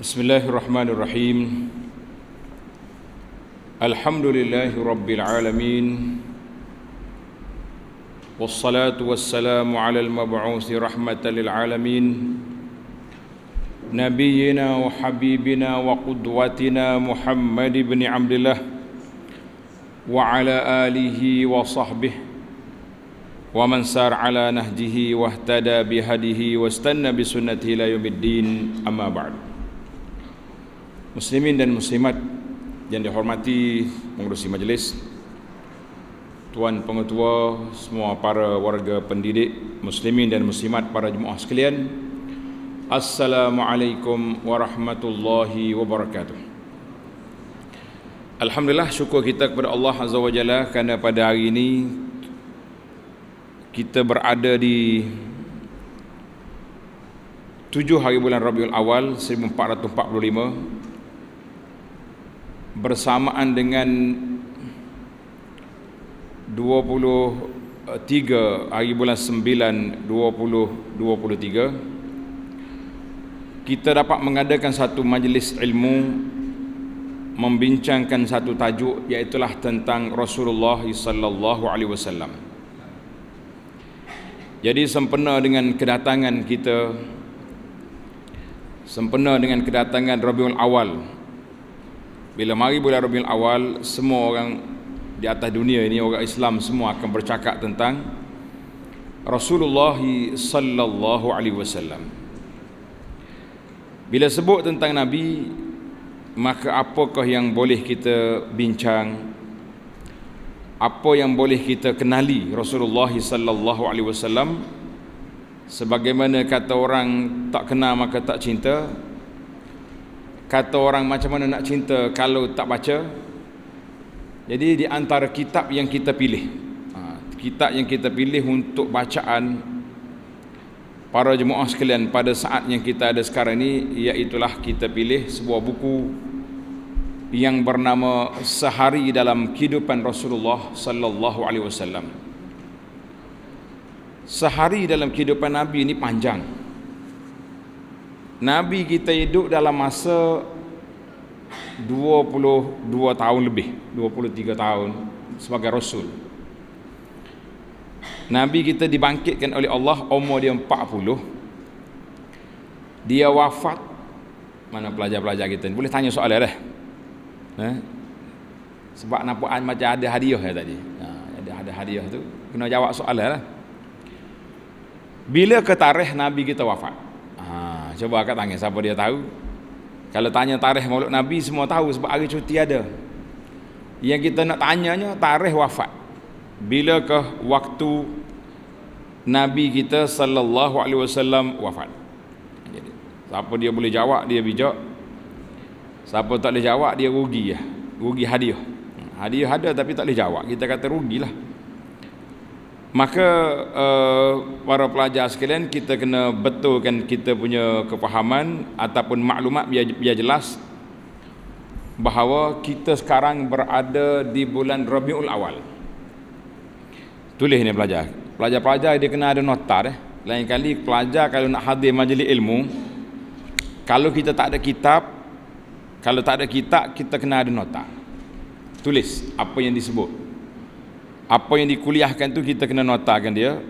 بسم الله الرحمن الرحيم الحمد لله رب العالمين والصلاة والسلام على المبعوث رحمة للعالمين نبينا وحبيبنا وقدوتنا محمد بن عبد الله وعلى آله وصحبه ومن سار على نهجه واهتدى بهديه واستنى بسنته لا يوم الدين أما بعد Muslimin dan muslimat yang dihormati pengurusi majlis Tuan Pengetua, semua para warga pendidik Muslimin dan muslimat para jemaah sekalian Assalamualaikum warahmatullahi wabarakatuh Alhamdulillah syukur kita kepada Allah Azza wa Jalla Kerana pada hari ini Kita berada di Tujuh hari bulan Rabiul Awal 1445 bersamaan dengan 23 hari bulan 9 2023 kita dapat mengadakan satu majlis ilmu membincangkan satu tajuk iaitu tentang Rasulullah sallallahu alaihi wasallam. Jadi sempena dengan kedatangan kita sempena dengan kedatangan Rabiul Awal bila mari bulan Rabiul Awal semua orang di atas dunia ini orang Islam semua akan bercakap tentang Rasulullah sallallahu alaihi wasallam. Bila sebut tentang Nabi maka apakah yang boleh kita bincang? Apa yang boleh kita kenali Rasulullah sallallahu alaihi wasallam? Sebagaimana kata orang tak kenal maka tak cinta, kata orang macam mana nak cinta kalau tak baca jadi di antara kitab yang kita pilih ha, kitab yang kita pilih untuk bacaan para jemaah sekalian pada saat yang kita ada sekarang ini iaitulah kita pilih sebuah buku yang bernama sehari dalam kehidupan Rasulullah sallallahu alaihi wasallam sehari dalam kehidupan nabi ini panjang Nabi kita hidup dalam masa 22 tahun lebih 23 tahun sebagai Rasul Nabi kita dibangkitkan oleh Allah Umur dia 40 Dia wafat Mana pelajar-pelajar kita ni Boleh tanya soalan dah eh? Sebab nampak macam ada hadiah ya tadi ha, ada, ada hadiah tu Kena jawab soalan lah Bila ketarih Nabi kita wafat Cuba akak tanya siapa dia tahu. Kalau tanya tarikh maulid Nabi semua tahu sebab hari cuti ada. Yang kita nak tanyanya tarikh wafat. Bilakah waktu Nabi kita sallallahu alaihi wasallam wafat? Jadi, siapa dia boleh jawab dia bijak. Siapa tak boleh jawab dia rugi ya. Rugi hadiah. Hadiah ada tapi tak boleh jawab. Kita kata rugilah. Maka uh, para pelajar sekalian kita kena betulkan kita punya kefahaman ataupun maklumat biar, biar jelas bahawa kita sekarang berada di bulan Rabiul Awal. Tulis ni pelajar. Pelajar-pelajar dia kena ada nota eh. Lain kali pelajar kalau nak hadir majlis ilmu kalau kita tak ada kitab kalau tak ada kitab kita kena ada nota Tulis apa yang disebut apa yang dikuliahkan tu kita kena notakan dia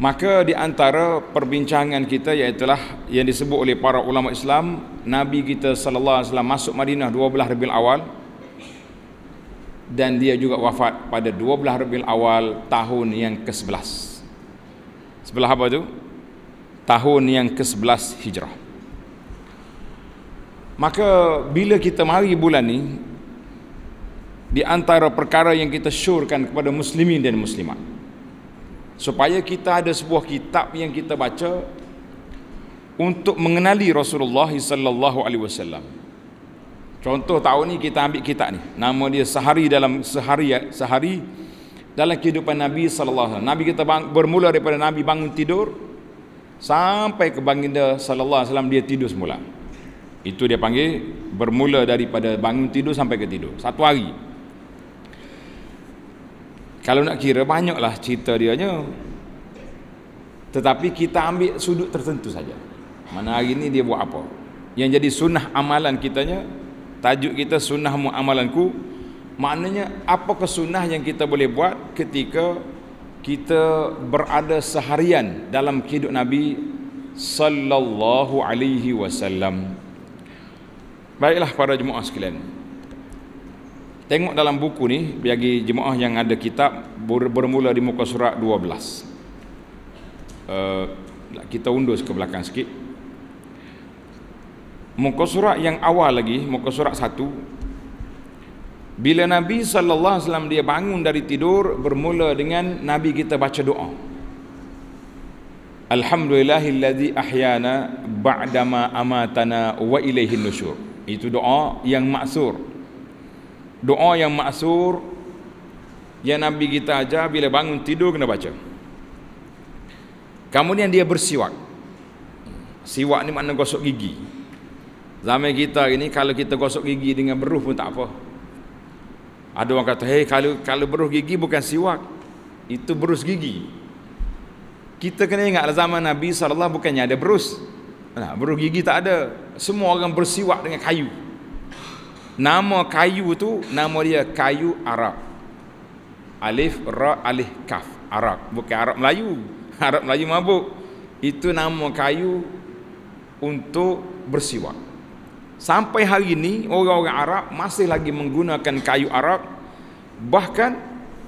maka di antara perbincangan kita ialah yang disebut oleh para ulama Islam nabi kita sallallahu alaihi wasallam masuk Madinah 12 Rabiul Awal dan dia juga wafat pada 12 Rabiul Awal tahun yang ke-11 sebelah apa tu tahun yang ke-11 Hijrah maka bila kita mari bulan ni di antara perkara yang kita syurkan kepada muslimin dan muslimat supaya kita ada sebuah kitab yang kita baca untuk mengenali Rasulullah sallallahu alaihi wasallam contoh tahun ni kita ambil kitab ni nama dia sehari dalam sehari sehari dalam kehidupan Nabi sallallahu alaihi Nabi kita bang, bermula daripada Nabi bangun tidur sampai ke baginda sallallahu alaihi wasallam dia tidur semula itu dia panggil bermula daripada bangun tidur sampai ke tidur satu hari kalau nak kira banyaklah cerita dia nya. Tetapi kita ambil sudut tertentu saja. Mana hari ini dia buat apa? Yang jadi sunnah amalan kitanya, tajuk kita sunnah muamalanku, maknanya apa kesunah yang kita boleh buat ketika kita berada seharian dalam hidup Nabi sallallahu alaihi wasallam. Baiklah para jemaah sekalian. Tengok dalam buku ni bagi jemaah yang ada kitab bermula di muka surat 12. Uh, eh, kita undur ke belakang sikit. Muka surat yang awal lagi, muka surat 1. Bila Nabi sallallahu alaihi wasallam dia bangun dari tidur bermula dengan Nabi kita baca doa. Alhamdulillahillazi ahyana ba'dama amatana wa ilaihin nusyur. Itu doa yang maksur doa yang maksur yang Nabi kita ajar bila bangun tidur kena baca kemudian dia bersiwak siwak ni makna gosok gigi zaman kita ini kalau kita gosok gigi dengan beruh pun tak apa ada orang kata hey, kalau kalau beruh gigi bukan siwak itu berus gigi kita kena ingat lah zaman Nabi SAW bukannya ada berus nah, berus gigi tak ada semua orang bersiwak dengan kayu Nama kayu tu nama dia kayu Arab. Alif ra alif kaf Arab bukan Arab Melayu. Arab Melayu mabuk. Itu nama kayu untuk bersiwak. Sampai hari ini orang-orang Arab masih lagi menggunakan kayu Arab. Bahkan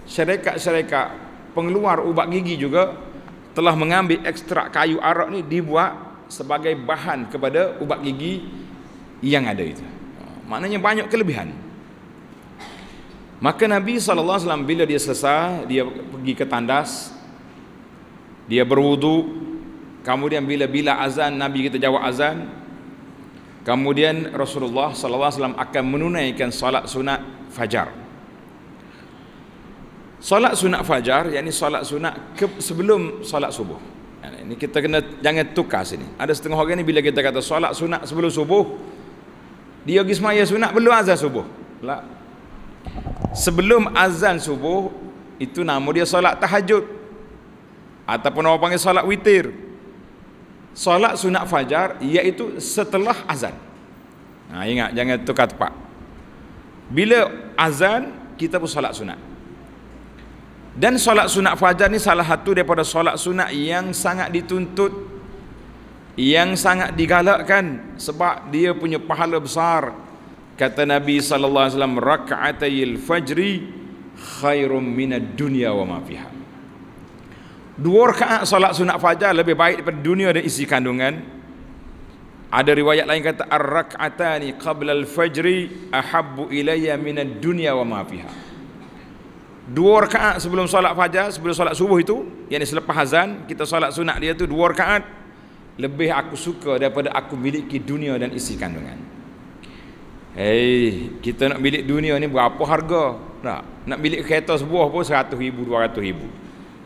syarikat-syarikat pengeluar ubat gigi juga telah mengambil ekstrak kayu Arab ni dibuat sebagai bahan kepada ubat gigi yang ada itu maknanya banyak kelebihan maka Nabi SAW bila dia selesai dia pergi ke tandas dia berwudu kemudian bila bila azan Nabi kita jawab azan kemudian Rasulullah SAW akan menunaikan salat sunat fajar Salat sunat fajar, yakni salat sunat ke, sebelum salat subuh. Ini kita kena jangan tukar sini. Ada setengah orang ini bila kita kata salat sunat sebelum subuh, dia pergi semaya sunat belum azan subuh. Lah. Sebelum azan subuh, itu nama dia solat tahajud. Ataupun orang panggil solat witir. Solat sunat fajar, iaitu setelah azan. Nah, ha, ingat, jangan tukar tepat. Bila azan, kita pun solat sunat. Dan solat sunat fajar ni salah satu daripada solat sunat yang sangat dituntut yang sangat digalakkan sebab dia punya pahala besar kata Nabi sallallahu alaihi wasallam rak'atayil fajri khairum minad dunya wa ma fiha dua rakaat solat sunat fajar lebih baik daripada dunia dan isi kandungan ada riwayat lain kata ar-rak'atani qabla al-fajri ahabbu ilayya minad dunya wa ma fiha dua rakaat sebelum solat fajar sebelum solat subuh itu yakni selepas azan kita solat sunat dia tu dua rakaat lebih aku suka daripada aku miliki dunia dan isi kandungan. Hei, kita nak milik dunia ni berapa harga? Tak. Nak milik kereta sebuah pun 100 ribu, 200 ribu.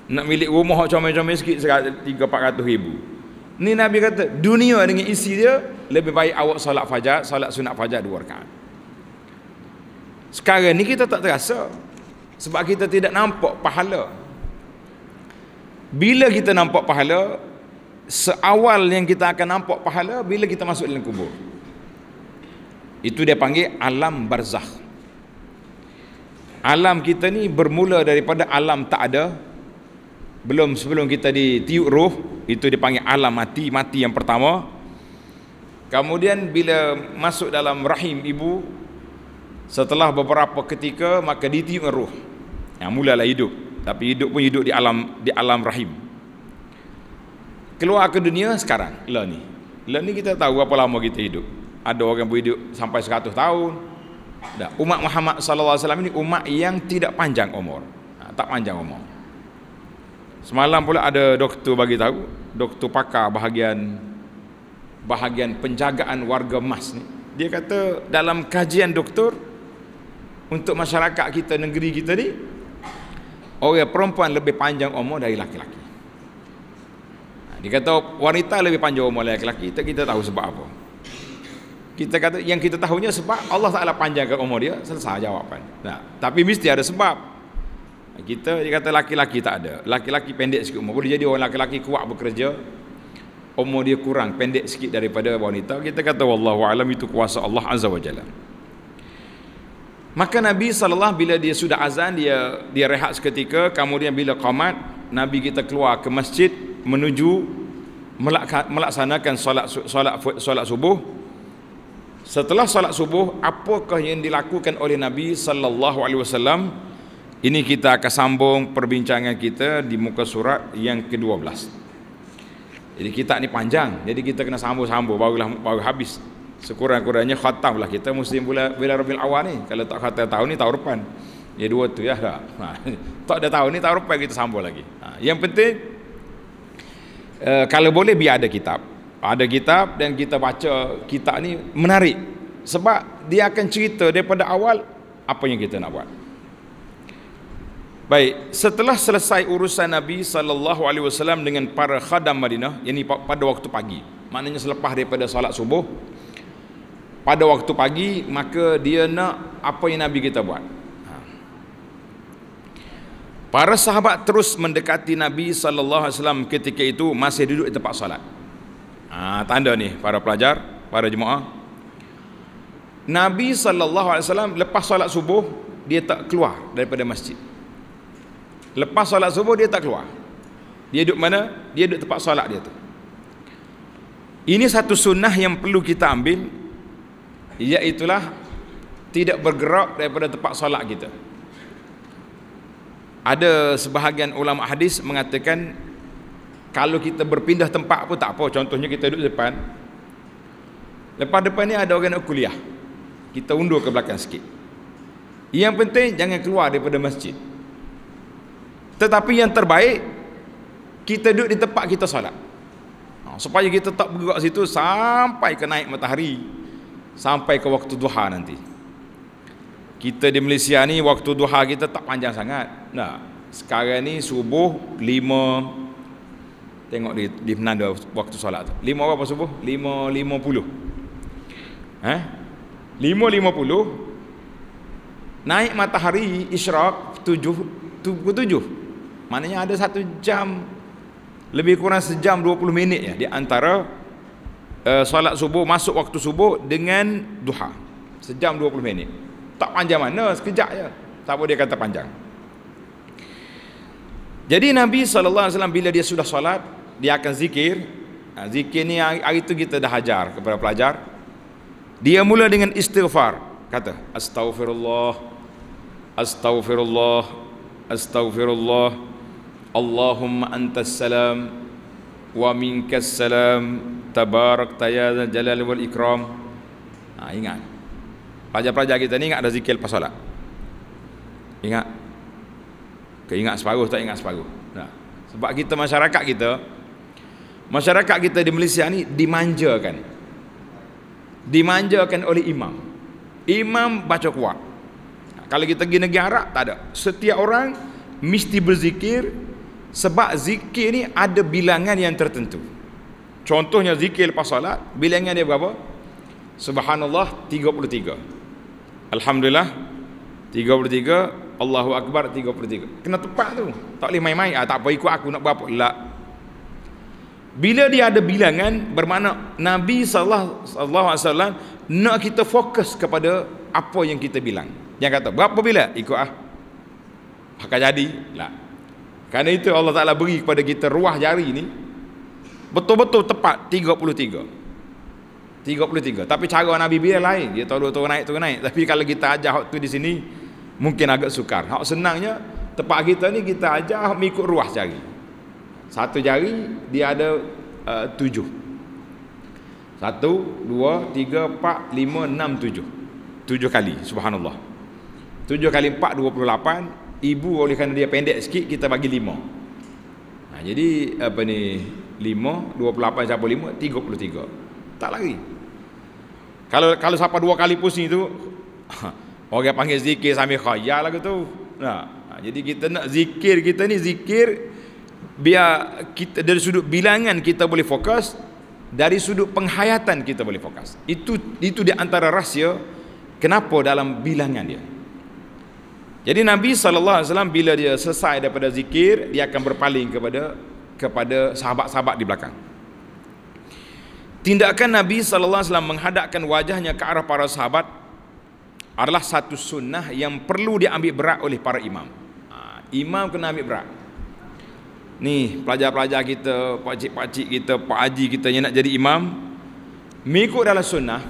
Nak milik rumah comel-comel sikit 300, 400 ribu. Ni Nabi kata, dunia dengan isi dia lebih baik awak solat fajar, solat sunat fajar dua rakaat. Sekarang ni kita tak terasa sebab kita tidak nampak pahala. Bila kita nampak pahala, seawal yang kita akan nampak pahala bila kita masuk dalam kubur itu dia panggil alam barzakh alam kita ni bermula daripada alam tak ada belum sebelum kita ditiup roh itu dia panggil alam mati mati yang pertama kemudian bila masuk dalam rahim ibu setelah beberapa ketika maka ditiup roh yang mulalah hidup tapi hidup pun hidup di alam di alam rahim keluar ke dunia sekarang lah ni lah ni kita tahu berapa lama kita hidup ada orang boleh hidup sampai 100 tahun dah umat Muhammad sallallahu alaihi wasallam ini umat yang tidak panjang umur ha, tak panjang umur semalam pula ada doktor bagi tahu doktor pakar bahagian bahagian penjagaan warga emas ni dia kata dalam kajian doktor untuk masyarakat kita negeri kita ni orang perempuan lebih panjang umur dari laki-laki dia kata wanita lebih panjang umur lelaki. Kita kita tahu sebab apa? Kita kata yang kita tahunya sebab Allah Taala panjangkan umur dia, selesai jawapan. Nah, tapi mesti ada sebab. Kita dia kata laki-laki tak ada. Laki-laki pendek sikit umur. Boleh jadi orang laki-laki kuat bekerja, umur dia kurang pendek sikit daripada wanita. Kita kata wallahu alam itu kuasa Allah Azza wa Jalla. Maka Nabi sallallahu bila dia sudah azan, dia dia rehat seketika, kemudian bila qamat, Nabi kita keluar ke masjid menuju melaksanakan solat solat solat subuh. Setelah solat subuh, apakah yang dilakukan oleh Nabi sallallahu alaihi wasallam? Ini kita akan sambung perbincangan kita di muka surat yang ke-12. Jadi kita ni panjang. Jadi kita kena sambung-sambung barulah baru habis. Sekurang-kurangnya khatamlah kita muslim bila bila Rabiul Awal ni. Kalau tak khatam tahun ni tahun depan. Ya dua tu ya tak. Ha. tak ada tahu ni tak rupa kita sambung lagi. Ha. Yang penting uh, kalau boleh biar ada kitab. Ada kitab dan kita baca kitab ni menarik. Sebab dia akan cerita daripada awal apa yang kita nak buat. Baik, setelah selesai urusan Nabi sallallahu alaihi wasallam dengan para khadam Madinah, yakni pada waktu pagi. Maknanya selepas daripada solat subuh pada waktu pagi maka dia nak apa yang Nabi kita buat? Para sahabat terus mendekati Nabi sallallahu alaihi wasallam ketika itu masih duduk di tempat salat. Ha, tanda ni para pelajar, para jemaah. Nabi sallallahu alaihi wasallam lepas salat subuh dia tak keluar daripada masjid. Lepas salat subuh dia tak keluar. Dia duduk mana? Dia duduk tempat salat dia tu. Ini satu sunnah yang perlu kita ambil Iaitulah tidak bergerak daripada tempat salat kita. Gitu ada sebahagian ulama hadis mengatakan kalau kita berpindah tempat pun tak apa contohnya kita duduk depan lepas depan ni ada orang nak kuliah kita undur ke belakang sikit yang penting jangan keluar daripada masjid tetapi yang terbaik kita duduk di tempat kita solat ha, supaya kita tak bergerak situ sampai ke naik matahari sampai ke waktu duha nanti kita di Malaysia ni waktu duha kita tak panjang sangat Nah, sekarang ni subuh 5 tengok di di penanda waktu solat tu. 5 berapa subuh? 5.50. Hah? 5.50 naik matahari isyrak tujuh tujuh maknanya ada satu jam lebih kurang sejam dua puluh minit ya di antara uh, solat subuh masuk waktu subuh dengan duha sejam dua puluh minit tak panjang mana sekejap je tak boleh kata panjang jadi Nabi SAW bila dia sudah solat Dia akan zikir ha, Zikir ni hari itu kita dah hajar kepada pelajar Dia mula dengan istighfar Kata Astaghfirullah Astaghfirullah Astaghfirullah Allahumma antas salam Wa minkas salam Tabarak tayyaz jalal wal ikram ha, Ingat Pelajar-pelajar kita ni ingat ada zikir lepas solat Ingat ke ingat separuh tak ingat separuh. Nah. Sebab kita masyarakat kita masyarakat kita di Malaysia ni dimanjakan. Dimanjakan oleh imam. Imam baca kuat. Nah, kalau kita pergi negara Arab tak ada. Setiap orang mesti berzikir sebab zikir ni ada bilangan yang tertentu. Contohnya zikir lepas salat, bilangan dia berapa? Subhanallah 33. Alhamdulillah 33 Allahu Akbar tiga per tiga. Kena tepat tu. Tak boleh main-main. Ah, tak apa ikut aku nak buat apa. Lah. Bila dia ada bilangan bermakna Nabi saw nak kita fokus kepada apa yang kita bilang. Yang kata berapa bila? Ikut ah. Maka jadi lah. Karena itu Allah Taala beri kepada kita ruah jari ni betul-betul tepat 33. 33. Tapi cara Nabi bilang lain. Dia tahu tu naik tu naik. Tapi kalau kita ajar waktu di sini mungkin agak sukar. Hak senangnya tempat kita ni kita ajar mengikut ruas jari. Satu jari dia ada uh, tujuh. Satu, dua, tiga, empat, lima, enam, tujuh. Tujuh kali, subhanallah. Tujuh kali empat, dua puluh lapan. Ibu oleh kerana dia pendek sikit, kita bagi lima. Nah, jadi, apa ni, lima, dua puluh lapan, siapa lima, tiga puluh tiga. Tak lari. Kalau kalau siapa dua kali pusing tu, Orang panggil zikir sambil khayal lagu tu. Nah, ha. ha, jadi kita nak zikir kita ni zikir biar kita dari sudut bilangan kita boleh fokus, dari sudut penghayatan kita boleh fokus. Itu itu di antara rahsia kenapa dalam bilangan dia. Jadi Nabi Sallallahu Alaihi Wasallam bila dia selesai daripada zikir, dia akan berpaling kepada kepada sahabat-sahabat di belakang. Tindakan Nabi Sallallahu Alaihi Wasallam menghadapkan wajahnya ke arah para sahabat adalah satu sunnah yang perlu diambil berat oleh para imam. Ha, imam kena ambil berat. Ni pelajar-pelajar kita, pakcik-pakcik kita, pak haji kita yang nak jadi imam, mengikut dalam sunnah,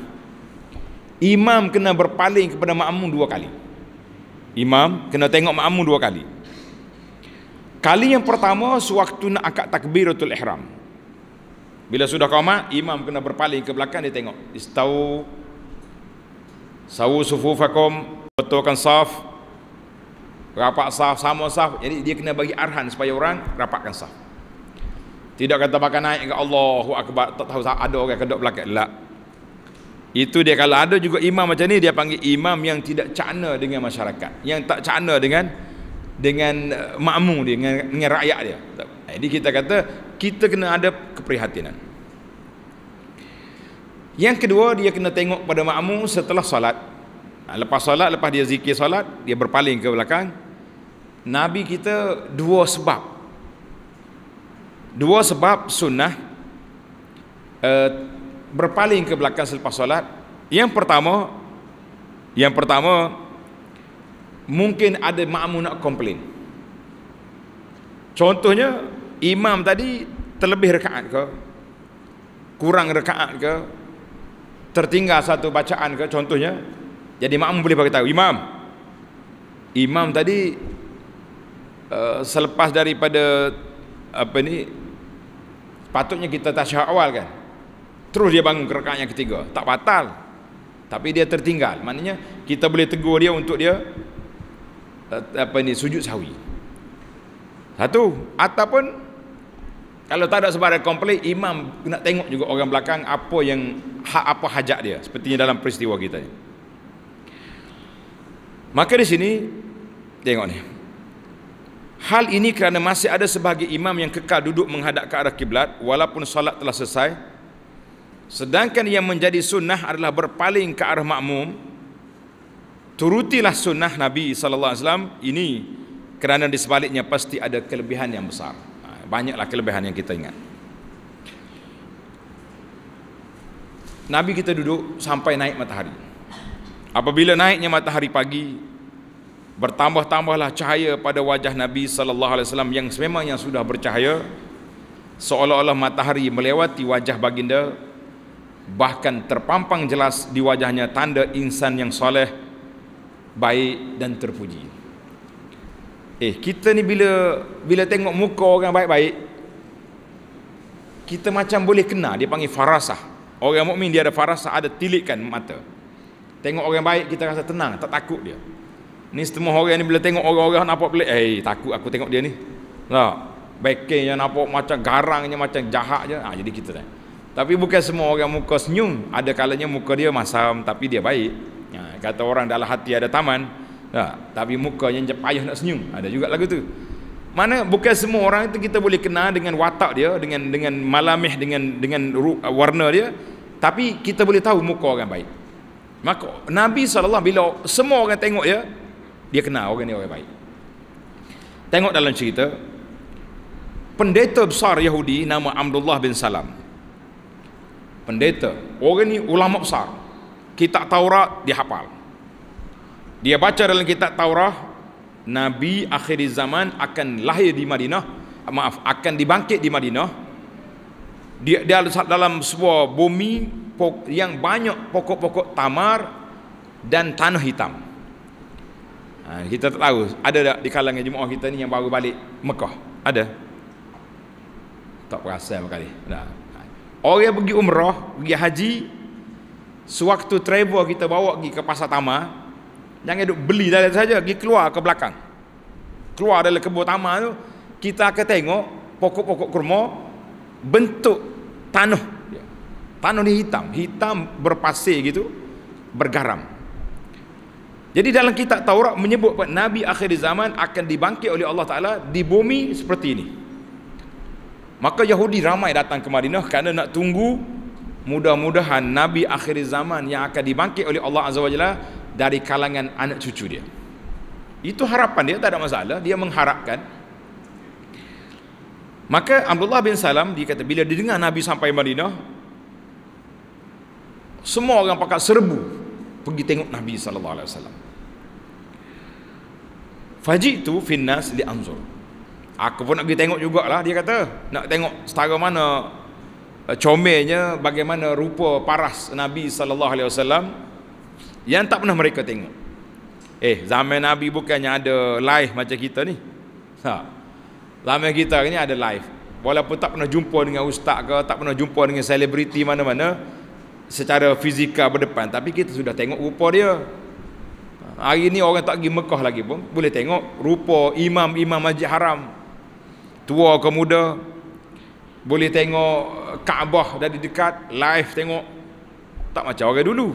imam kena berpaling kepada makmum dua kali. Imam kena tengok makmum dua kali. Kali yang pertama sewaktu nak akad takbiratul ihram. Bila sudah qomat, imam kena berpaling ke belakang dia tengok. Istau sawu sufufakum betulkan saf rapat saf sama saf jadi dia kena bagi arhan supaya orang rapatkan saf tidak kata makan naik ke Allahu akbar tak tahu ada orang kedok belakang lah itu dia kalau ada juga imam macam ni dia panggil imam yang tidak cakna dengan masyarakat yang tak cakna dengan dengan uh, makmum dia dengan, dengan rakyat dia jadi kita kata kita kena ada keprihatinan yang kedua dia kena tengok pada makmum setelah solat. Ha, lepas solat, lepas dia zikir solat, dia berpaling ke belakang. Nabi kita dua sebab. Dua sebab sunnah uh, berpaling ke belakang selepas solat. Yang pertama, yang pertama mungkin ada makmum nak komplain. Contohnya imam tadi terlebih rekaat ke? Kurang rekaat ke? tertinggal satu bacaan ke contohnya jadi makmum boleh bagi tahu imam imam tadi uh, selepas daripada apa ni patutnya kita tasyahud awal kan terus dia bangun ke rakaat yang ketiga tak batal tapi dia tertinggal maknanya kita boleh tegur dia untuk dia uh, apa ni sujud sahwi satu ataupun kalau tak ada sebarang komplain, imam nak tengok juga orang belakang apa yang hak apa hajat dia. Sepertinya dalam peristiwa kita ini. Maka di sini, tengok ni. Hal ini kerana masih ada sebahagian imam yang kekal duduk menghadap ke arah kiblat walaupun solat telah selesai. Sedangkan yang menjadi sunnah adalah berpaling ke arah makmum. Turutilah sunnah Nabi sallallahu alaihi wasallam ini kerana di sebaliknya pasti ada kelebihan yang besar banyaklah kelebihan yang kita ingat Nabi kita duduk sampai naik matahari apabila naiknya matahari pagi bertambah-tambahlah cahaya pada wajah Nabi sallallahu alaihi wasallam yang sememangnya sudah bercahaya seolah-olah matahari melewati wajah baginda bahkan terpampang jelas di wajahnya tanda insan yang soleh baik dan terpuji. Eh kita ni bila bila tengok muka orang baik-baik kita macam boleh kena dia panggil farasah. Orang mukmin dia ada farasah ada tilikkan mata. Tengok orang baik kita rasa tenang, tak takut dia. Ni semua orang ni bila tengok orang-orang nampak pelik, eh takut aku tengok dia ni. Tak. Lah, baiknya yang nampak macam garangnya macam jahat je. Ha, ah, jadi kita tak. Tapi bukan semua orang muka senyum, ada kalanya muka dia masam tapi dia baik. Ha, kata orang dalam hati ada taman, Ha, tapi mukanya macam payah nak senyum. Ha, ada juga lagu tu. Mana bukan semua orang itu kita boleh kenal dengan watak dia, dengan dengan malamih dengan dengan warna dia, tapi kita boleh tahu muka orang baik. Maka Nabi SAW bila semua orang tengok dia, dia kenal orang ni orang baik. Tengok dalam cerita pendeta besar Yahudi nama Abdullah bin Salam. Pendeta, orang ni ulama besar. Kitab Taurat dia hafal dia baca dalam kitab Taurah Nabi akhir zaman akan lahir di Madinah ah, maaf akan dibangkit di Madinah dia, dia dalam sebuah bumi yang banyak pokok-pokok tamar dan tanah hitam ha, kita tak tahu ada tak di kalangan jemaah kita ni yang baru balik Mekah ada tak perasan berkali ha. Orang yang pergi umrah pergi haji sewaktu travel kita bawa pergi ke pasar tamar Jangan duduk beli dalam tu saja, pergi keluar ke belakang. Keluar dari kebun taman tu, kita akan tengok pokok-pokok kurma bentuk tanah Tanah ni hitam, hitam berpasir gitu, bergaram. Jadi dalam kitab Taurat menyebut Nabi akhir zaman akan dibangkit oleh Allah Ta'ala di bumi seperti ini. Maka Yahudi ramai datang ke Madinah kerana nak tunggu mudah-mudahan Nabi akhir zaman yang akan dibangkit oleh Allah Azza Wajalla dari kalangan anak cucu dia. Itu harapan dia, tak ada masalah. Dia mengharapkan. Maka Abdullah bin Salam, dia kata, bila dia dengar Nabi sampai Madinah, semua orang pakat serbu pergi tengok Nabi sallallahu alaihi wasallam. Fajitu finnas li anzur. Aku pun nak pergi tengok jugaklah dia kata. Nak tengok setara mana eh, comelnya, bagaimana rupa paras Nabi sallallahu alaihi wasallam yang tak pernah mereka tengok. Eh, zaman Nabi bukannya ada live macam kita ni. Ha. Zaman kita ni ada live. Walaupun tak pernah jumpa dengan ustaz ke, tak pernah jumpa dengan selebriti mana-mana secara fizikal berdepan, tapi kita sudah tengok rupa dia. Hari ni orang tak pergi Mekah lagi pun boleh tengok rupa imam-imam Masjid Haram. Tua ke muda, boleh tengok Kaabah dari dekat live tengok tak macam orang dulu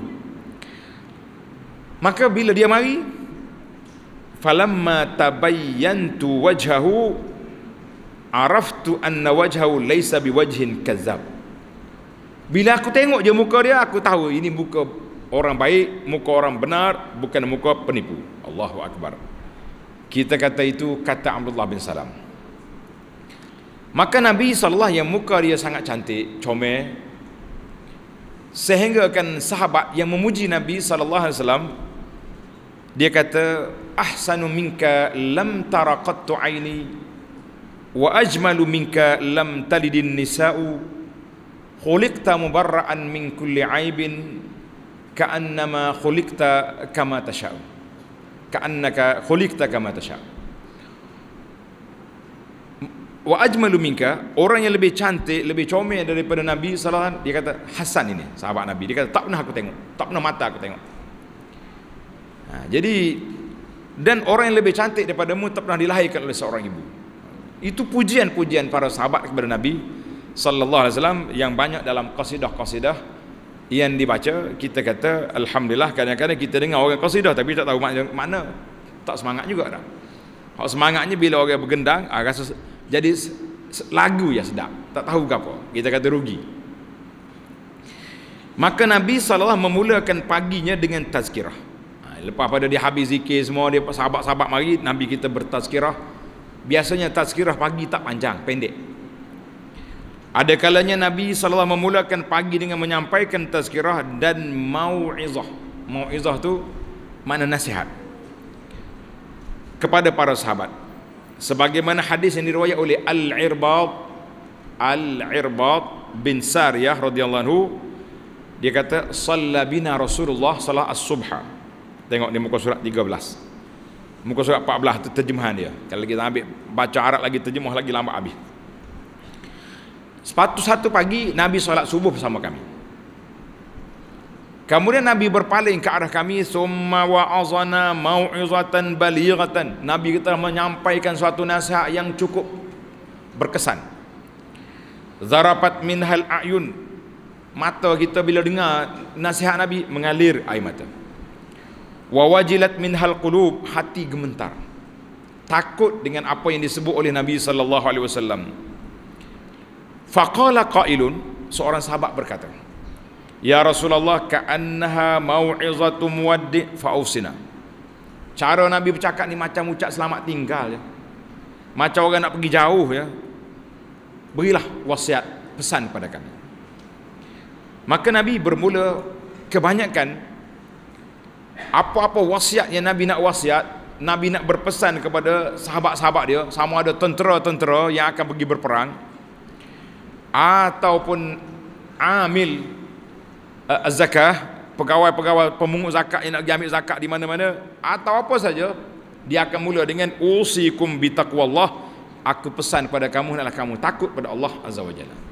Maka bila dia mari falamma tabayyantu wajhahu araftu anna wajhahu laysa biwajhin kazzab. Bila aku tengok je muka dia aku tahu ini muka orang baik, muka orang benar, bukan muka penipu. Allahu akbar. Kita kata itu kata Abdullah bin Salam. Maka Nabi SAW yang muka dia sangat cantik, comel, sehingga kan sahabat yang memuji Nabi SAW dia kata ahsanu minka lam tara qattu aini wa ajmalu minka lam talidin nisa'u khuliqta mubarra'an min kulli aibin ka'annama khuliqta kama tasha'u ka'annaka khuliqta kama tasha'u wa ajmalu minka orang yang lebih cantik lebih comel daripada nabi sallallahu alaihi wasallam dia kata hasan ini sahabat nabi dia kata tak pernah aku tengok tak pernah mata aku tengok Ha, jadi dan orang yang lebih cantik daripadamu tak pernah dilahirkan oleh seorang ibu. Itu pujian-pujian para sahabat kepada Nabi sallallahu alaihi wasallam yang banyak dalam qasidah-qasidah yang dibaca kita kata alhamdulillah kadang-kadang kita dengar orang qasidah tapi tak tahu makna, mana tak semangat juga dah. Hak semangatnya bila orang bergendang ha, rasa jadi lagu yang sedap. Tak tahu ke apa. Kita kata rugi. Maka Nabi saw memulakan paginya dengan tazkirah lepas pada dia habis zikir semua dia sahabat-sahabat mari nabi kita bertazkirah biasanya tazkirah pagi tak panjang pendek ada kalanya nabi sallallahu alaihi wasallam memulakan pagi dengan menyampaikan tazkirah dan mauizah mauizah tu makna nasihat kepada para sahabat sebagaimana hadis yang diriwayat oleh al-irbad al-irbad bin sariyah radhiyallahu dia kata salla bina rasulullah salat as-subha Tengok di muka surat 13. Muka surat 14 tu terjemahan dia. Kalau kita ambil baca Arab lagi terjemah lagi lambat habis. Sepatu satu pagi Nabi solat subuh bersama kami. Kemudian Nabi berpaling ke arah kami summa wa'azana mau'izatan balighatan. Nabi kita menyampaikan suatu nasihat yang cukup berkesan. Zarapat minhal ayun. Mata kita bila dengar nasihat Nabi mengalir air mata. Wajilat min hal qulub hati gemetar takut dengan apa yang disebut oleh Nabi sallallahu alaihi wasallam faqala qailun seorang sahabat berkata ya Rasulullah ka'annaha mau'izatum waddi fa'usina cara Nabi bercakap ni macam ucap selamat tinggal ya macam orang nak pergi jauh ya berilah wasiat pesan kepada kami maka Nabi bermula kebanyakan apa-apa wasiat yang Nabi nak wasiat, Nabi nak berpesan kepada sahabat-sahabat dia, sama ada tentera-tentera yang akan pergi berperang ataupun amil uh, zakah, pegawai-pegawai pemungut zakat yang nak pergi ambil zakat di mana-mana atau apa saja, dia akan mula dengan usikum bitaqwallah, aku pesan kepada kamu hendaklah kamu takut pada Allah azza wajalla.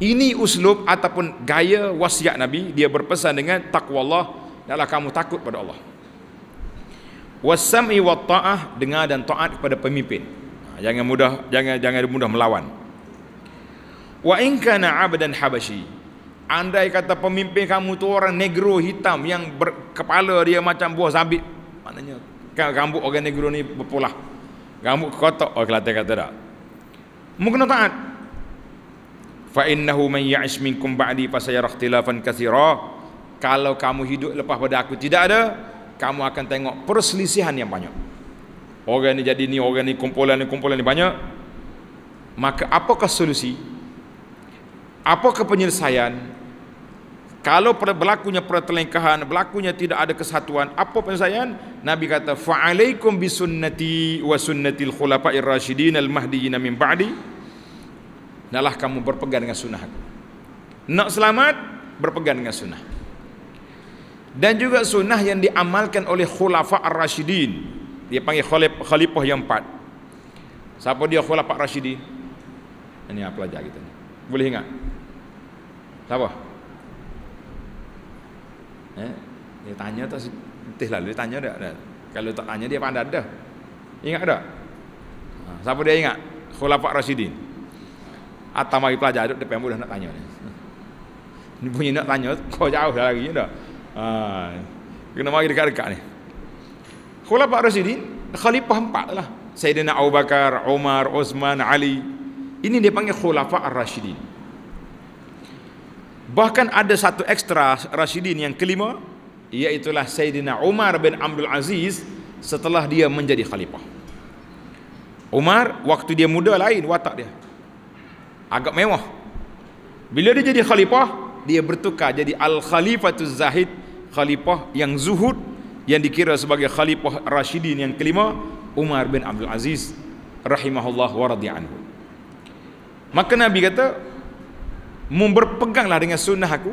Ini uslub ataupun gaya wasiat Nabi, dia berpesan dengan takwallah Hendaklah kamu takut pada Allah. Wasam'i wa ta'ah dengar dan taat kepada pemimpin. Ha, jangan mudah jangan jangan mudah melawan. Wa in kana 'abdan habasyi. Andai kata pemimpin kamu tu orang negro hitam yang berkepala dia macam buah sabit. Maknanya kan rambut orang negro ni berpolah. Rambut kotak orang oh, Kelantan kata tak. Mungkin taat. Fa innahu man ya'ish minkum ba'di fa sayara ikhtilafan katsira kalau kamu hidup lepas pada aku tidak ada kamu akan tengok perselisihan yang banyak orang ni jadi ni orang ni kumpulan ni kumpulan ni banyak maka apakah solusi apakah penyelesaian kalau berlakunya pertelingkahan berlakunya tidak ada kesatuan apa penyelesaian nabi kata fa'alaikum bisunnati wa sunnatil khulafa'ir rasyidin al mahdiyina min ba'di nalah kamu berpegang dengan sunnah nak selamat berpegang dengan sunnah dan juga sunnah yang diamalkan oleh khulafa ar-rasyidin dia panggil khalif, khalifah yang empat siapa dia khulafa ar-rasyidin ini apa pelajar kita ni boleh ingat siapa eh dia tanya tu, betul lah. dia tanya dah, kalau tak tanya dia pandai dah ingat dah ha, siapa dia ingat khulafa ar-rasyidin atau mari pelajar duduk depan mudah nak tanya ni ni punya nak tanya kau jauh dah lagi dah Ha, kena mari dekat-dekat ni. Khulafah Rasidin, Khalifah empat lah. Sayyidina Abu Bakar, Umar, Osman, Ali. Ini dia panggil Khulafah Rasidin. Bahkan ada satu ekstra Rasidin yang kelima, iaitulah Sayyidina Umar bin Abdul Aziz setelah dia menjadi Khalifah. Umar, waktu dia muda lain, watak dia. Agak mewah. Bila dia jadi Khalifah, dia bertukar jadi Al-Khalifatul Zahid Khalifah yang zuhud yang dikira sebagai Khalifah Rashidin yang kelima Umar bin Abdul Aziz rahimahullah wa radhiyallahu maka Nabi kata memberpeganglah dengan sunnah aku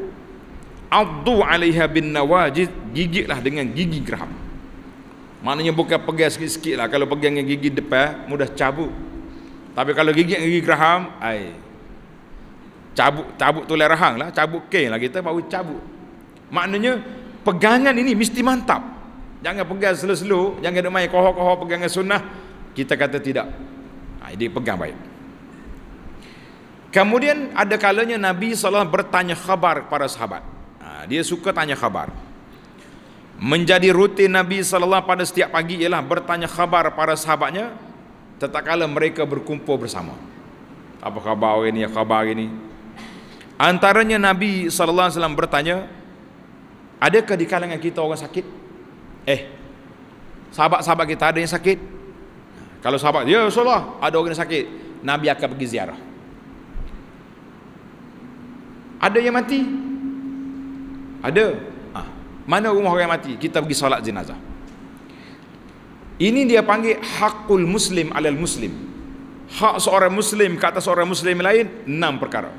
addu alaiha bin nawajid gigitlah dengan gigi geram maknanya bukan pegang sikit-sikit lah kalau pegang dengan gigi depan mudah cabut tapi kalau gigit dengan gigi geram air cabut cabut tulang rahang lah cabut keng lah kita baru cabut maknanya pegangan ini mesti mantap jangan pegang selo-selo jangan ada main kohor-kohor pegangan sunnah kita kata tidak ha, jadi pegang baik kemudian ada kalanya Nabi SAW bertanya khabar kepada sahabat ha, dia suka tanya khabar menjadi rutin Nabi SAW pada setiap pagi ialah bertanya khabar para sahabatnya tetap kala mereka berkumpul bersama apa khabar hari ini, apa khabar hari ini Antaranya Nabi sallallahu alaihi wasallam bertanya, adakah di kalangan kita orang sakit? Eh, sahabat-sahabat kita ada yang sakit? Kalau sahabat, ya Rasulullah, ada orang yang sakit. Nabi akan pergi ziarah. Ada yang mati? Ada. Ah, mana rumah orang yang mati? Kita pergi solat jenazah. Ini dia panggil hakul muslim alal muslim. Hak seorang muslim ke seorang muslim lain, enam perkara.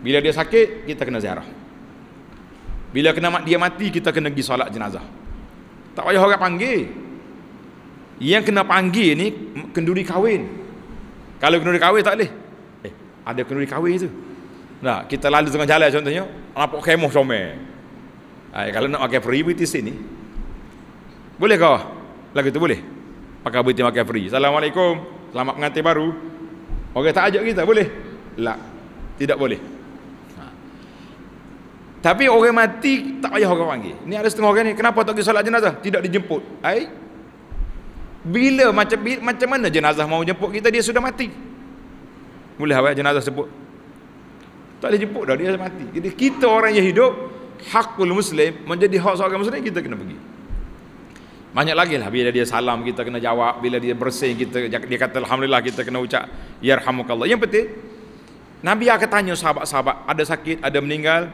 Bila dia sakit, kita kena ziarah. Bila kena dia mati, kita kena pergi solat jenazah. Tak payah orang panggil. Yang kena panggil ni, kenduri kahwin. Kalau kenduri kahwin, tak boleh. Eh, ada kenduri kahwin tu. Nah, kita lalu tengah jalan contohnya, nampak kemoh comel. Ay, ah, kalau nak pakai free, beritis ni. Boleh kau? Lagi tu boleh? Pakai beritis pakai free. Assalamualaikum. Selamat pengantin baru. Orang tak ajak kita, boleh? Tak. Lah, tidak boleh. Tapi orang mati tak payah orang panggil. Ni ada setengah orang ni kenapa tak pergi solat jenazah? Tidak dijemput. Ai. Bila macam macam mana jenazah mau jemput kita dia sudah mati. Mulih awak lah, jenazah sebut. Tak boleh jemput dah dia mati. Jadi kita orang yang hidup hakul muslim menjadi hak seorang muslim kita kena pergi. Banyak lagi lah bila dia salam kita kena jawab, bila dia bersih kita dia kata alhamdulillah kita kena ucap yarhamukallah. Yang penting Nabi akan tanya sahabat-sahabat ada sakit, ada meninggal,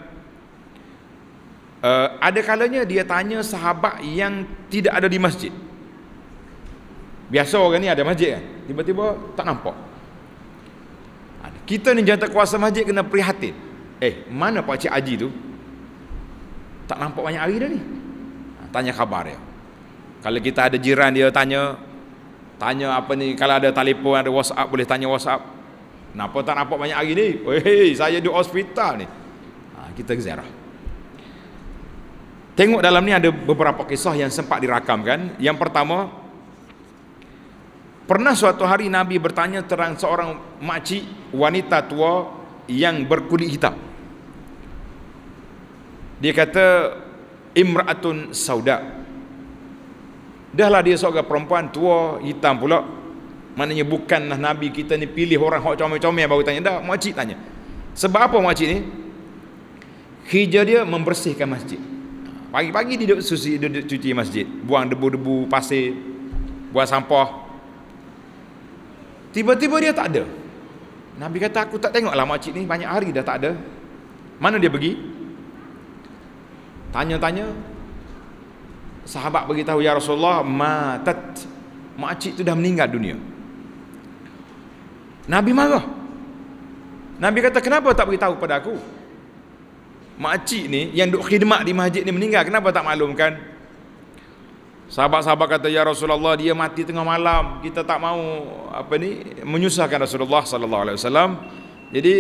uh, ada kalanya dia tanya sahabat yang tidak ada di masjid biasa orang ni ada masjid kan tiba-tiba tak nampak ha, kita ni jantan kuasa masjid kena prihatin eh mana Pak Cik Haji tu tak nampak banyak hari dah ni ha, tanya khabar dia kalau kita ada jiran dia tanya tanya apa ni kalau ada telefon ada whatsapp boleh tanya whatsapp kenapa tak nampak banyak hari ni hey, saya di hospital ni ha, kita ziarah Tengok dalam ni ada beberapa kisah yang sempat dirakamkan. Yang pertama, pernah suatu hari Nabi bertanya terang seorang makcik wanita tua yang berkulit hitam. Dia kata, Imraatun Sauda. Dahlah dia seorang perempuan tua, hitam pula. Maknanya bukan Nabi kita ni pilih orang hok comel-comel yang baru tanya. Dah, makcik tanya. Sebab apa makcik ni? Hijau dia membersihkan masjid. Pagi-pagi dia susi, dia duduk cuci masjid. Buang debu-debu pasir. Buang sampah. Tiba-tiba dia tak ada. Nabi kata, aku tak tengok lah makcik ni. Banyak hari dah tak ada. Mana dia pergi? Tanya-tanya. Sahabat beritahu, Ya Rasulullah, matat. Makcik tu dah meninggal dunia. Nabi marah. Nabi kata, kenapa tak beritahu pada Aku makcik ni yang duk khidmat di masjid ni meninggal kenapa tak maklumkan sahabat-sahabat kata ya Rasulullah dia mati tengah malam kita tak mau apa ni menyusahkan Rasulullah sallallahu alaihi wasallam jadi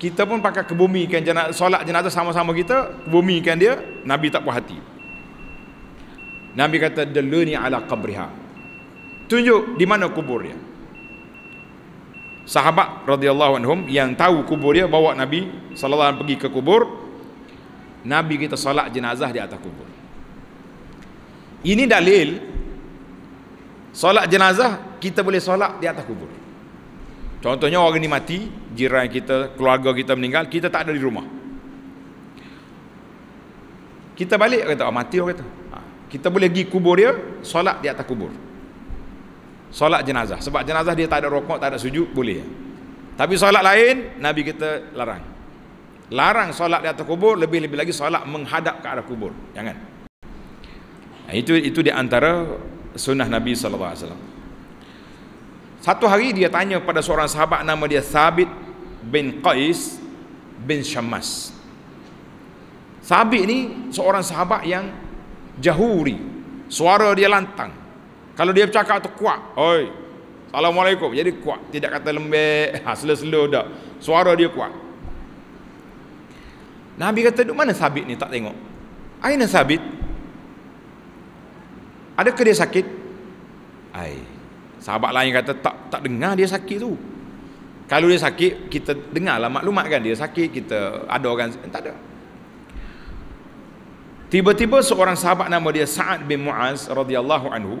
kita pun pakai kebumikan jenazah solat jenazah sama-sama kita kebumikan dia nabi tak puas hati nabi kata deluni ala qabriha tunjuk di mana kuburnya sahabat radhiyallahu anhum yang tahu kubur dia bawa Nabi sallallahu alaihi pergi ke kubur. Nabi kita salat jenazah di atas kubur. Ini dalil solat jenazah kita boleh solat di atas kubur. Contohnya orang ni mati, jiran kita, keluarga kita meninggal, kita tak ada di rumah. Kita balik kata oh, mati orang kata. Ha, kita boleh pergi kubur dia, solat di atas kubur solat jenazah sebab jenazah dia tak ada rokok tak ada sujud boleh tapi solat lain nabi kita larang larang solat di atas kubur lebih-lebih lagi solat menghadap ke arah kubur jangan nah, itu itu di antara sunnah nabi saw. satu hari dia tanya pada seorang sahabat nama dia Sabit bin Qais bin Syammas. Sabit ni seorang sahabat yang jahuri. Suara dia lantang. Kalau dia bercakap tu kuat. Oi. Assalamualaikum. Jadi kuat. Tidak kata lembek. Ha, selo-selo dah. Suara dia kuat. Nabi kata, "Duk mana sabit ni? Tak tengok." Aina sabit? Adakah dia sakit? Ai. Sahabat lain kata, "Tak tak dengar dia sakit tu." Kalau dia sakit, kita dengarlah maklumat kan dia sakit, kita ada orang tak ada. Tiba-tiba seorang sahabat nama dia Sa'ad bin Mu'az radhiyallahu anhu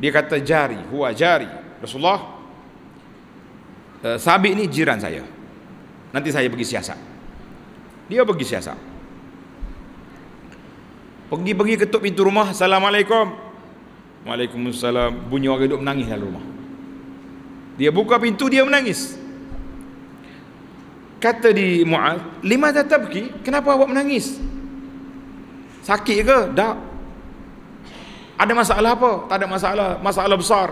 dia kata jari huwa jari Rasulullah uh, eh, sabik ni jiran saya nanti saya pergi siasat dia pergi siasat pergi-pergi ketuk pintu rumah assalamualaikum Waalaikumsalam bunyi orang duduk menangis dalam rumah dia buka pintu dia menangis kata di Mu'ad lima tak pergi kenapa awak menangis sakit ke tak ada masalah apa? Tak ada masalah, masalah besar.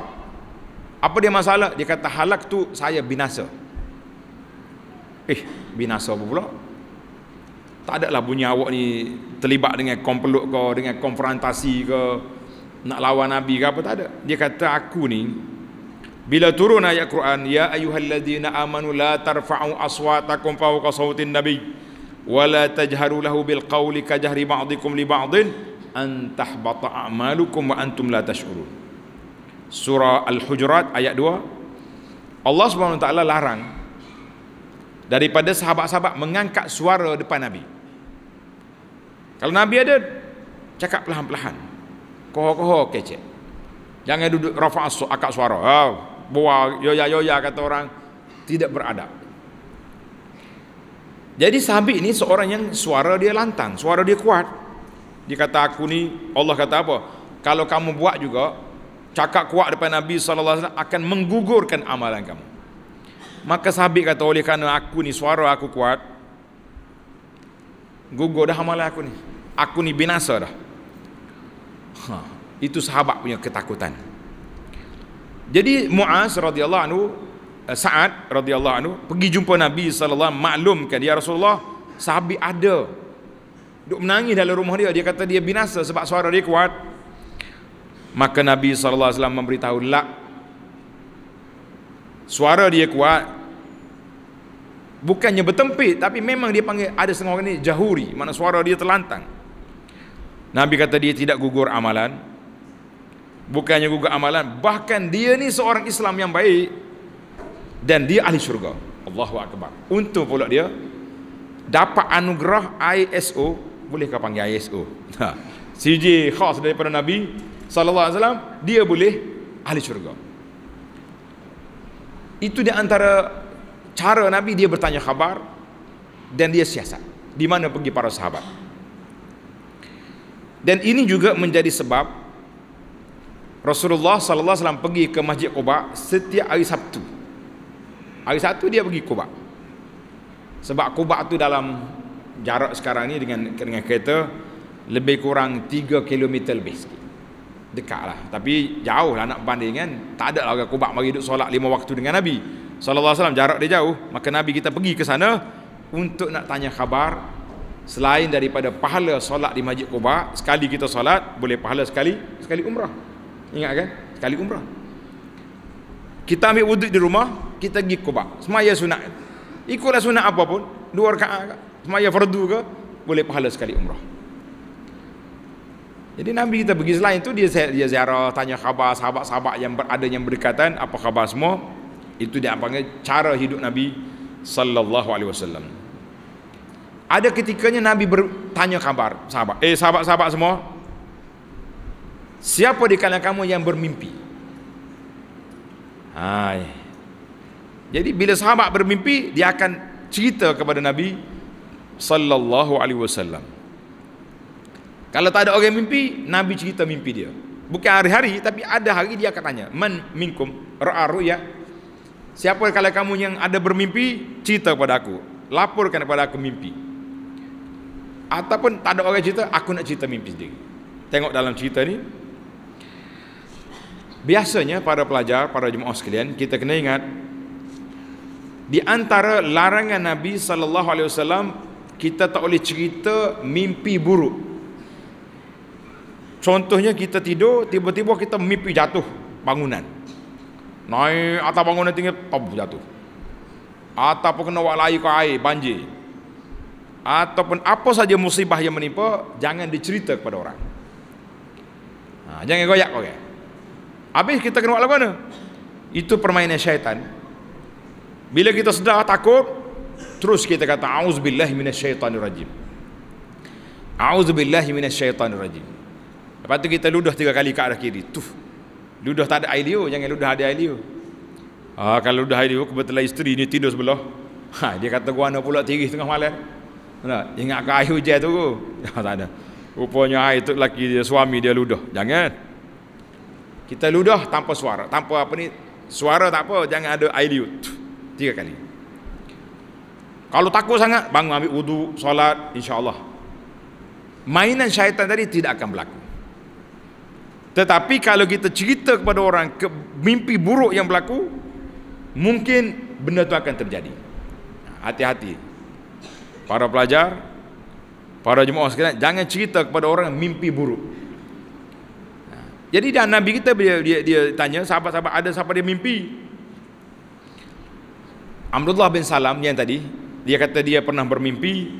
Apa dia masalah? Dia kata halak tu saya binasa. Eh, binasa apa pula? Tak ada lah bunyi awak ni terlibat dengan kompeluk ke, dengan konfrontasi ke, nak lawan Nabi ke apa, tak ada. Dia kata aku ni, bila turun ayat Quran, Ya ayuhalladina amanu la tarfa'u aswatakum fawqa sawtin nabi, wa la tajharu lahu bilqawli kajahri ma'adikum li ba'din, antahbata amalukum wa antum la tashurun surah al-hujurat ayat 2 Allah SWT larang daripada sahabat-sahabat mengangkat suara depan Nabi kalau Nabi ada cakap perlahan-perlahan koho-koho kecek jangan duduk rafa su akak suara ha oh, buah yoya-yoya kata orang tidak beradab jadi sahabat ini seorang yang suara dia lantang suara dia kuat dia kata aku ni Allah kata apa kalau kamu buat juga cakap kuat depan Nabi Alaihi Wasallam akan menggugurkan amalan kamu maka sahabat kata oleh kerana aku ni suara aku kuat gugur dah amalan aku ni aku ni binasa dah ha, itu sahabat punya ketakutan jadi Muaz radhiyallahu anhu eh, Sa'ad radhiyallahu anhu pergi jumpa Nabi sallallahu maklumkan ya Rasulullah sahabat ada duk menangis dalam rumah dia dia kata dia binasa sebab suara dia kuat maka Nabi SAW memberitahu lak suara dia kuat bukannya bertempit tapi memang dia panggil ada setengah orang ini jahuri mana suara dia terlantang Nabi kata dia tidak gugur amalan bukannya gugur amalan bahkan dia ni seorang Islam yang baik dan dia ahli syurga Allahu Akbar untung pula dia dapat anugerah ISO boleh kau panggil ISO. Ha. CJ khas daripada Nabi sallallahu alaihi wasallam, dia boleh ahli syurga. Itu di antara cara Nabi dia bertanya khabar dan dia siasat di mana pergi para sahabat. Dan ini juga menjadi sebab Rasulullah sallallahu alaihi wasallam pergi ke Masjid Quba setiap hari Sabtu. Hari Sabtu dia pergi Quba. Sebab Quba tu dalam jarak sekarang ni dengan dengan kereta lebih kurang 3 km lebih sikit. Dekat lah. Tapi jauh lah nak banding kan. Tak ada lah orang kubak mari duduk solat lima waktu dengan Nabi. SAW jarak dia jauh. Maka Nabi kita pergi ke sana untuk nak tanya khabar. Selain daripada pahala solat di majid Kuba, sekali kita solat, boleh pahala sekali, sekali umrah. Ingat kan? Sekali umrah. Kita ambil wuduk di rumah, kita pergi Kuba. Semaya sunat. Ikutlah sunat apa pun. Dua rakaat semaya fardu ke boleh pahala sekali umrah jadi Nabi kita pergi selain itu dia dia ziarah tanya khabar sahabat-sahabat yang berada yang berdekatan apa khabar semua itu dia panggil cara hidup Nabi sallallahu alaihi wasallam ada ketikanya Nabi bertanya khabar sahabat eh sahabat-sahabat semua siapa di kalangan kamu yang bermimpi Hai. Jadi bila sahabat bermimpi dia akan cerita kepada Nabi sallallahu alaihi wasallam. Kalau tak ada orang mimpi, Nabi cerita mimpi dia. Bukan hari-hari tapi ada hari dia akan tanya, "Man minkum ra'a ru'ya?" Siapa kalau kamu yang ada bermimpi, cerita kepada aku. Laporkan kepada aku mimpi. Ataupun tak ada orang cerita, aku nak cerita mimpi sendiri. Tengok dalam cerita ni. Biasanya para pelajar, para jemaah sekalian, kita kena ingat di antara larangan Nabi sallallahu alaihi wasallam kita tak boleh cerita mimpi buruk contohnya kita tidur tiba-tiba kita mimpi jatuh bangunan naik atas bangunan tinggi top jatuh ataupun kena wak lari ke air banjir ataupun apa saja musibah yang menimpa jangan dicerita kepada orang ha, jangan goyak kau okay? habis kita kena wak lari itu permainan syaitan bila kita sedar takut terus kita kata auzubillahi minasyaitanirrajim auzubillahi minasyaitanirrajim lepas tu kita ludah tiga kali ke arah kiri tuh ludah tak ada air liur jangan ludah ada air liur ah, kalau ludah air liur kebetulan isteri ni tidur sebelah ha, dia kata gua nak pula tinggi tengah malam nah, ingat ke air hujan tu tak ada rupanya air tu lelaki dia suami dia ludah jangan kita ludah tanpa suara tanpa apa ni suara tak apa jangan ada air liur tiga kali kalau takut sangat bangun ambil wudu, solat insya-Allah. Mainan syaitan tadi tidak akan berlaku. Tetapi kalau kita cerita kepada orang ke mimpi buruk yang berlaku, mungkin benda tu akan terjadi. Hati-hati. Para pelajar, para jemaah sekalian, jangan cerita kepada orang mimpi buruk. Jadi dan Nabi kita dia, dia, dia tanya sahabat-sahabat ada siapa dia mimpi? Abdullah bin Salam yang tadi dia kata dia pernah bermimpi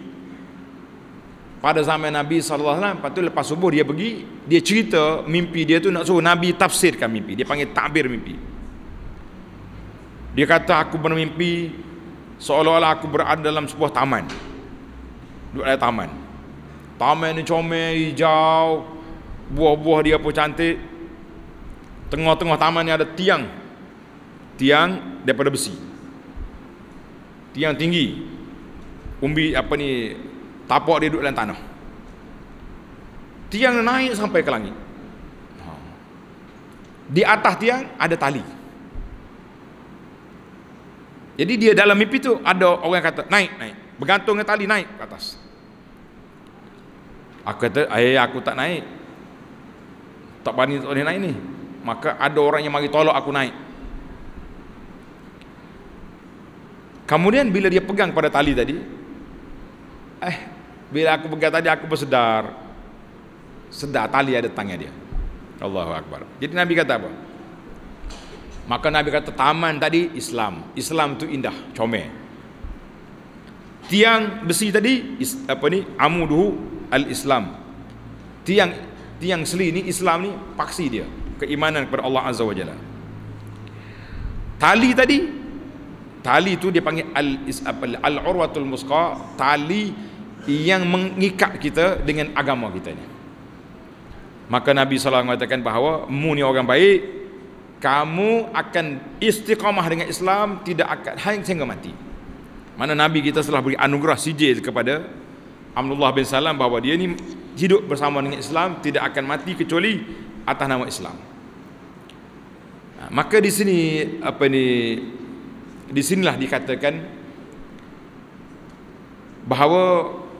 pada zaman Nabi SAW Lepas tu lepas subuh dia pergi Dia cerita mimpi dia tu nak suruh Nabi tafsirkan mimpi Dia panggil tabir mimpi Dia kata aku bermimpi Seolah-olah aku berada dalam sebuah taman Duduk dalam taman Taman ni comel, hijau Buah-buah dia pun cantik Tengah-tengah taman ni ada tiang Tiang daripada besi Tiang tinggi umbi apa ni tapak dia duduk dalam tanah tiang naik sampai ke langit ha. di atas tiang ada tali jadi dia dalam mimpi tu ada orang kata naik naik bergantung dengan tali naik ke atas aku kata ayah eh, aku tak naik tak berani tak boleh naik ni maka ada orang yang mari tolak aku naik kemudian bila dia pegang pada tali tadi Eh, bila aku pegang tadi aku bersedar. Sedar tali ada tangannya dia. Allahu Akbar. Jadi Nabi kata apa? Maka Nabi kata taman tadi Islam. Islam tu indah, comel. Tiang besi tadi apa ni? Amuduhu al-Islam. Tiang tiang seli ni Islam ni paksi dia, keimanan kepada Allah Azza wa Jalla. Tali tadi tali tu dia panggil al-is'ab al-urwatul musqa, tali yang mengikat kita dengan agama kita ni. Maka Nabi Alaihi Wasallam katakan bahawa mu ni orang baik, kamu akan istiqamah dengan Islam tidak akan hanya sehingga mati. Mana Nabi kita telah beri anugerah sijil kepada Abdullah bin Salam bahawa dia ni hidup bersama dengan Islam tidak akan mati kecuali atas nama Islam. Ha, maka di sini apa ni di sinilah dikatakan bahawa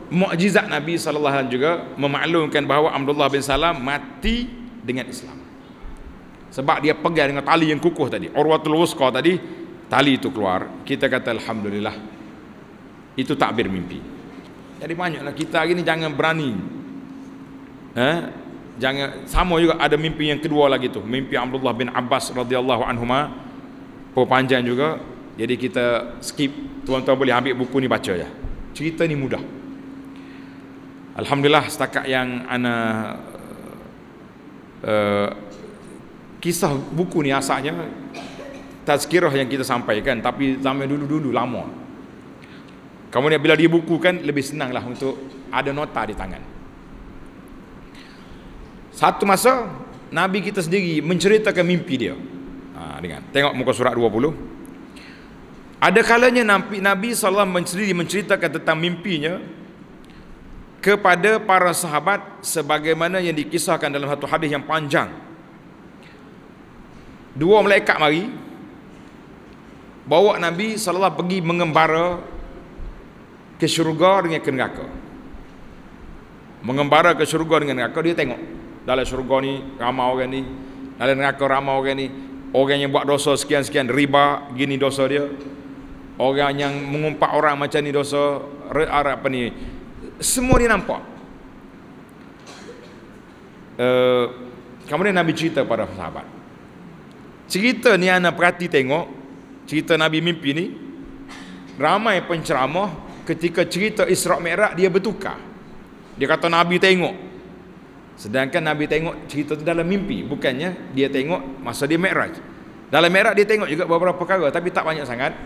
mukjizat Nabi sallallahu alaihi wasallam juga memaklumkan bahawa Abdullah bin Salam mati dengan Islam. Sebab dia pegang dengan tali yang kukuh tadi, urwatul wusqa tadi, tali itu keluar. Kita kata alhamdulillah. Itu takbir mimpi. Jadi banyaklah kita hari ini jangan berani. Ha? Jangan sama juga ada mimpi yang kedua lagi tu, mimpi Abdullah bin Abbas radhiyallahu anhuma. panjang juga. Jadi kita skip. Tuan-tuan boleh ambil buku ni baca ya. Cerita ni mudah. Alhamdulillah setakat yang ana uh, kisah buku ni asalnya tazkirah yang kita sampaikan tapi zaman dulu-dulu lama. Kamu ni bila buku kan lebih senanglah untuk ada nota di tangan. Satu masa Nabi kita sendiri menceritakan mimpi dia. Ha, dengan tengok muka surat 20. Ada kalanya Nabi, Nabi SAW menceritakan tentang mimpinya kepada para sahabat sebagaimana yang dikisahkan dalam satu hadis yang panjang. Dua malaikat mari bawa Nabi sallallahu pergi mengembara ke syurga dengan ke neraka. Mengembara ke syurga dengan neraka dia tengok dalam syurga ni ramai orang ni, dalam neraka ramai orang ni. Orang yang buat dosa sekian-sekian riba gini dosa dia. Orang yang mengumpat orang macam ni dosa apa ni? semua dia nampak uh, kemudian Nabi cerita pada sahabat cerita ni anak perhati tengok cerita Nabi mimpi ni ramai penceramah ketika cerita Isra' Mi'raj dia bertukar dia kata Nabi tengok sedangkan Nabi tengok cerita tu dalam mimpi bukannya dia tengok masa dia Mi'raj dalam Mi'raj dia tengok juga beberapa perkara tapi tak banyak sangat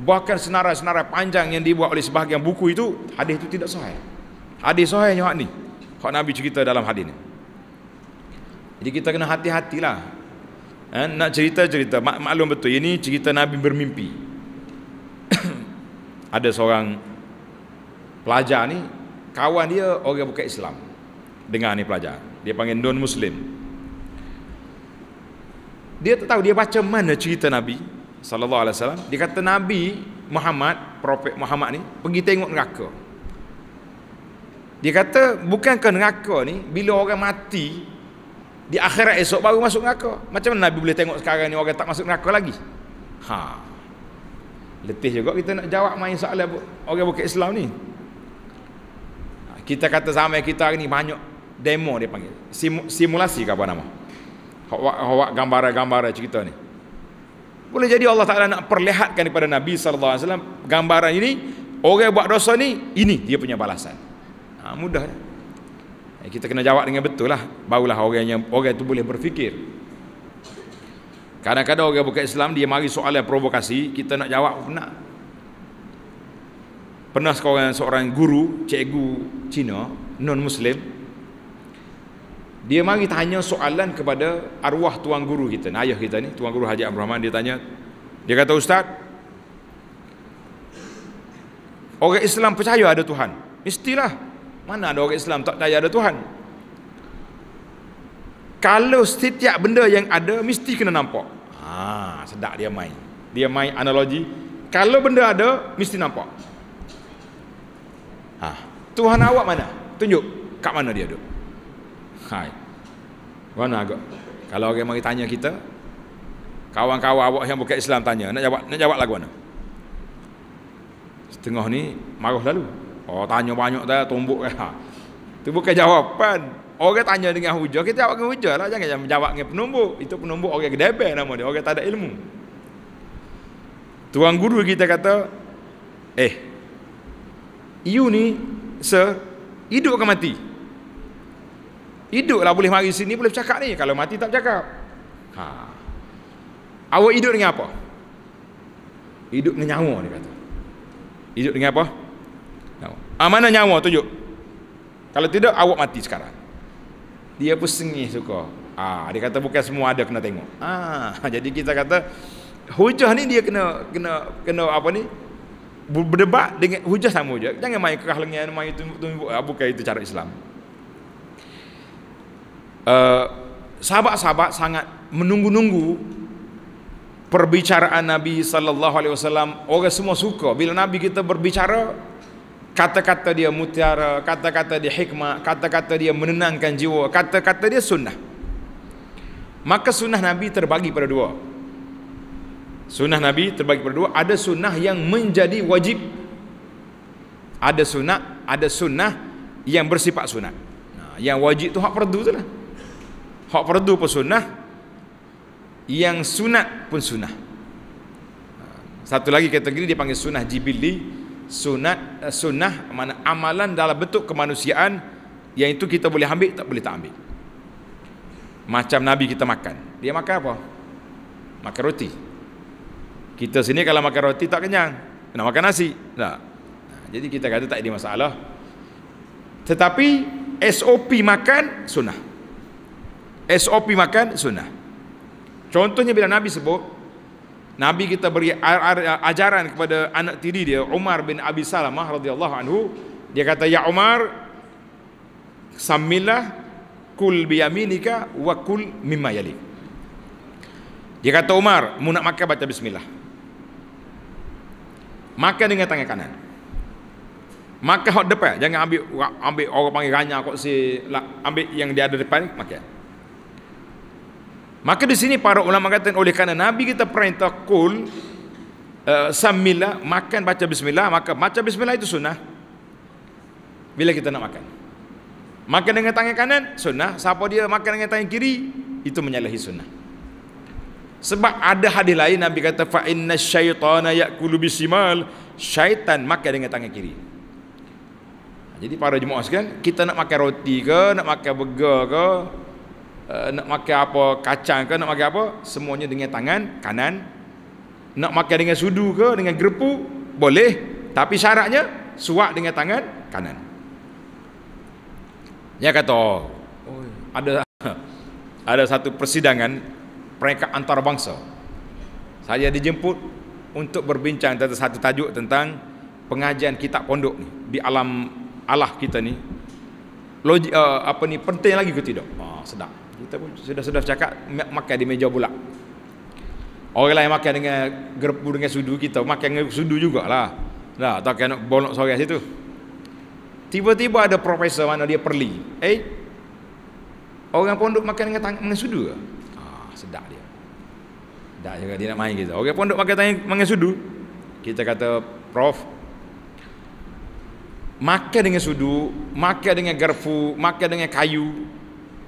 bahkan senarai-senarai panjang yang dibuat oleh sebahagian buku itu hadis itu tidak sahih hadis sahihnya hak ni hak Nabi cerita dalam hadis ni jadi kita kena hati-hatilah eh, nak cerita-cerita maklum betul ini cerita Nabi bermimpi ada seorang pelajar ni kawan dia orang bukan Islam dengar ni pelajar dia panggil non muslim dia tak tahu dia baca mana cerita Nabi sallallahu alaihi wasallam dia kata nabi Muhammad profet Muhammad ni pergi tengok neraka dia kata bukan ke neraka ni bila orang mati di akhirat esok baru masuk neraka macam mana nabi boleh tengok sekarang ni orang tak masuk neraka lagi ha letih juga kita nak jawab main soalan orang bukan Islam ni ha, kita kata sama kita hari ni banyak demo dia panggil Sim- simulasi ke apa nama Hawa hawak gambar-gambar cerita ni boleh jadi Allah Ta'ala nak perlihatkan kepada Nabi Sallallahu Alaihi Wasallam gambaran ini, orang yang buat dosa ni, ini dia punya balasan. Ha, mudah. Ya, kita kena jawab dengan betul lah. Barulah orang, yang, orang itu boleh berfikir. Kadang-kadang orang bukan Islam, dia mari soal provokasi, kita nak jawab pun nak. Pernah seorang, seorang guru, cikgu Cina, non-Muslim, dia mari tanya soalan kepada arwah tuan guru kita ni, ayah kita ni tuan guru Haji Abdul Rahman dia tanya dia kata ustaz orang Islam percaya ada Tuhan mestilah mana ada orang Islam tak percaya ada Tuhan kalau setiap benda yang ada mesti kena nampak ha, sedap dia main dia main analogi kalau benda ada mesti nampak ha, Tuhan awak mana tunjuk kat mana dia duduk Hai. Mana agak? Kalau orang mari tanya kita, kawan-kawan awak yang bukan Islam tanya, nak jawab nak jawab lagu mana? Setengah ni marah lalu. Oh, tanya banyak dah tumbuk kan. Itu ha. bukan jawapan. Orang tanya dengan hujah, kita jawab dengan hujah lah. Jangan jawab dengan penumbuk. Itu penumbuk orang gedebe nama dia. Orang tak ada ilmu. Tuan guru kita kata, eh, you ni, sir, hidup akan mati lah boleh mari sini boleh bercakap ni. Kalau mati tak bercakap. Ha. Awak hidup dengan apa? Hidup dengan nyawa dia kata. Hidup dengan apa? Nyawa. Ha, mana nyawa tunjuk? Kalau tidak awak mati sekarang. Dia pun sengih suka. Ha, dia kata bukan semua ada kena tengok. Ha, jadi kita kata hujah ni dia kena kena kena apa ni? berdebat dengan hujah sama hujah jangan main kerah lengan main itu tumbuk bukan itu cara Islam Eh, sahabat-sahabat sangat menunggu-nunggu perbicaraan Nabi sallallahu alaihi wasallam. Orang semua suka bila Nabi kita berbicara kata-kata dia mutiara, kata-kata dia hikmah, kata-kata dia menenangkan jiwa, kata-kata dia sunnah. Maka sunnah Nabi terbagi pada dua. Sunnah Nabi terbagi pada dua, ada sunnah yang menjadi wajib. Ada sunnah, ada sunnah yang bersifat sunnah. yang wajib tu hak perdu tu lah. Hak perdu pun sunnah Yang sunat pun sunnah Satu lagi kategori dia panggil sunnah jibili Sunat, eh, sunnah mana amalan dalam bentuk kemanusiaan Yang itu kita boleh ambil tak boleh tak ambil Macam Nabi kita makan Dia makan apa? Makan roti Kita sini kalau makan roti tak kenyang Nak makan nasi? Tak Jadi kita kata tak ada masalah Tetapi SOP makan sunnah SOP makan sunnah. Contohnya bila Nabi sebut Nabi kita beri ajaran kepada anak tiri dia Umar bin Abi Salamah radhiyallahu anhu dia kata ya Umar sammillah kul bi yaminika wa kul mimma yalik. Dia kata Umar mu nak makan baca bismillah. Makan dengan tangan kanan. Makan hot depan jangan ambil ambil orang panggil ranya kok si ambil yang dia ada depan makan. Maka di sini para ulama kata oleh karena Nabi kita perintah kul uh, samila makan baca bismillah maka baca bismillah itu sunnah. Bila kita nak makan. Makan dengan tangan kanan sunnah, siapa dia makan dengan tangan kiri itu menyalahi sunnah. Sebab ada hadis lain Nabi kata fa inna syaitana yakulu bisimal syaitan makan dengan tangan kiri. Jadi para jemaah sekalian, kita nak makan roti ke, nak makan burger ke, Eh, nak makan apa kacang ke nak makan apa semuanya dengan tangan kanan nak makan dengan sudu ke dengan gerpu boleh tapi syaratnya suap dengan tangan kanan dia kata oh, ada ada satu persidangan peringkat antarabangsa saya dijemput untuk berbincang tentang satu tajuk tentang pengajian kitab pondok ni di alam Allah kita ni logik, uh, eh, apa ni penting lagi ke tidak oh, sedap kita pun sudah-sudah cakap makan di meja pula orang lain makan dengan gerbu dengan sudu kita makan dengan sudu jugalah dah tak kena bolok sore situ tiba-tiba ada profesor mana dia perli eh orang pondok makan dengan tangan dengan sudu ah sedap dia dah juga dia nak main kita orang pondok makan tangan dengan sudu kita kata prof makan dengan sudu makan dengan garfu makan dengan kayu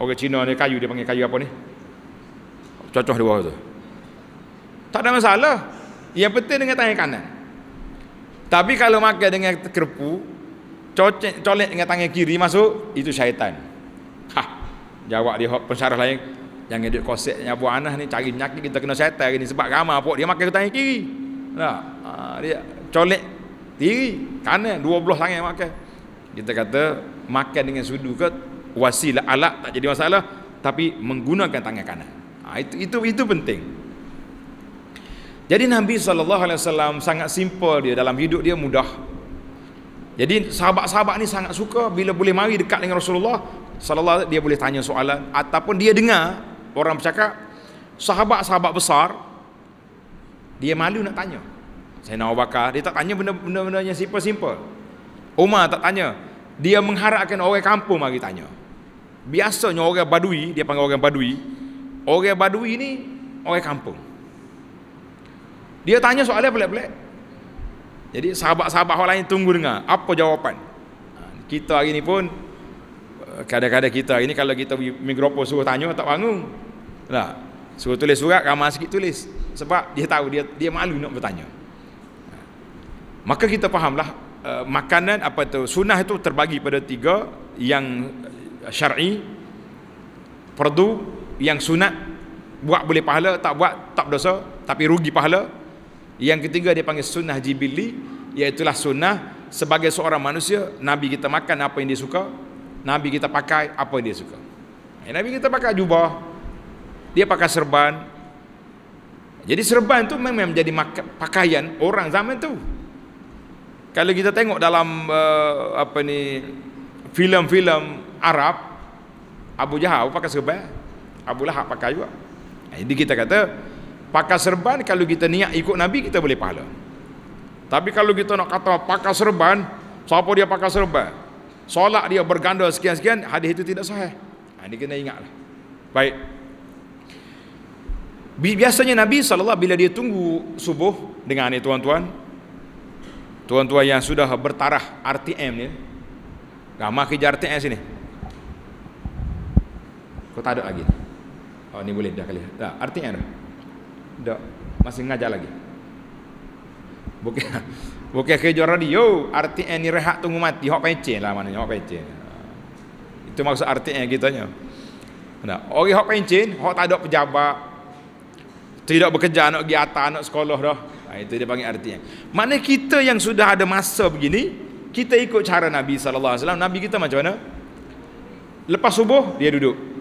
Orang Cina ni kayu dia panggil kayu apa ni? Cocoh di bawah tu. Tak ada masalah. Ia penting dengan tangan kanan. Tapi kalau makan dengan kerpu, colek dengan tangan kiri masuk, itu syaitan. Ha. Jawab dia pensyarah lain yang hidup koseknya buah anah ni cari penyakit kita kena syaitan hari sebab ramah pok dia makan tangan kiri. Nah, ha, ha, dia colek kiri kanan dua belah tangan makan. Kita kata makan dengan sudu ke wasilah alat tak jadi masalah tapi menggunakan tangan kanan ha, itu itu itu penting jadi Nabi SAW sangat simple dia dalam hidup dia mudah jadi sahabat-sahabat ni sangat suka bila boleh mari dekat dengan Rasulullah saw dia boleh tanya soalan ataupun dia dengar orang bercakap sahabat-sahabat besar dia malu nak tanya. Saya nak Bakar dia tak tanya benda-benda yang simple-simple. Umar tak tanya. Dia mengharapkan orang kampung mari tanya biasanya orang badui dia panggil orang badui orang badui ni orang kampung dia tanya soalan pelik-pelik jadi sahabat-sahabat orang lain tunggu dengar apa jawapan ha, kita hari ni pun eh, kadang-kadang kita hari ni kalau kita mikrofon suruh tanya tak bangun Nah, suruh tulis surat ramai sikit tulis sebab dia tahu dia dia malu nak bertanya ha, maka kita fahamlah eh, makanan apa tu sunnah itu terbagi pada tiga yang syar'i perdu yang sunat buat boleh pahala tak buat tak dosa tapi rugi pahala yang ketiga dia panggil sunnah jibili iaitu sunnah sebagai seorang manusia nabi kita makan apa yang dia suka nabi kita pakai apa yang dia suka ya, nabi kita pakai jubah dia pakai serban jadi serban tu memang menjadi pakaian orang zaman tu kalau kita tengok dalam uh, apa ni filem-filem Arab Abu Jahal pakai serban Abu Lahab pakai juga eh, jadi kita kata pakai serban kalau kita niat ikut Nabi kita boleh pahala tapi kalau kita nak kata pakai serban siapa dia pakai serban solat dia berganda sekian-sekian hadis itu tidak sahih ha, ini kena ingatlah. baik biasanya Nabi SAW bila dia tunggu subuh dengan ini tuan-tuan tuan-tuan yang sudah bertarah RTM ni ramah kerja RTM sini kau tak ada lagi. Oh ni boleh dah kali. Tak, artinya ada. dah Masih ngajar lagi. Bukan bukan kerja radio, artinya ni rehat tunggu mati. Hok pencen lah maknanya, hok pencen. Itu maksud artinya gitunya. Nah, orang hok pencen, hok tak ada pejabat. Tidak bekerja nak pergi atas anak sekolah dah. Nah, itu dia panggil artinya. Mana kita yang sudah ada masa begini, kita ikut cara Nabi sallallahu alaihi wasallam. Nabi kita macam mana? Lepas subuh dia duduk.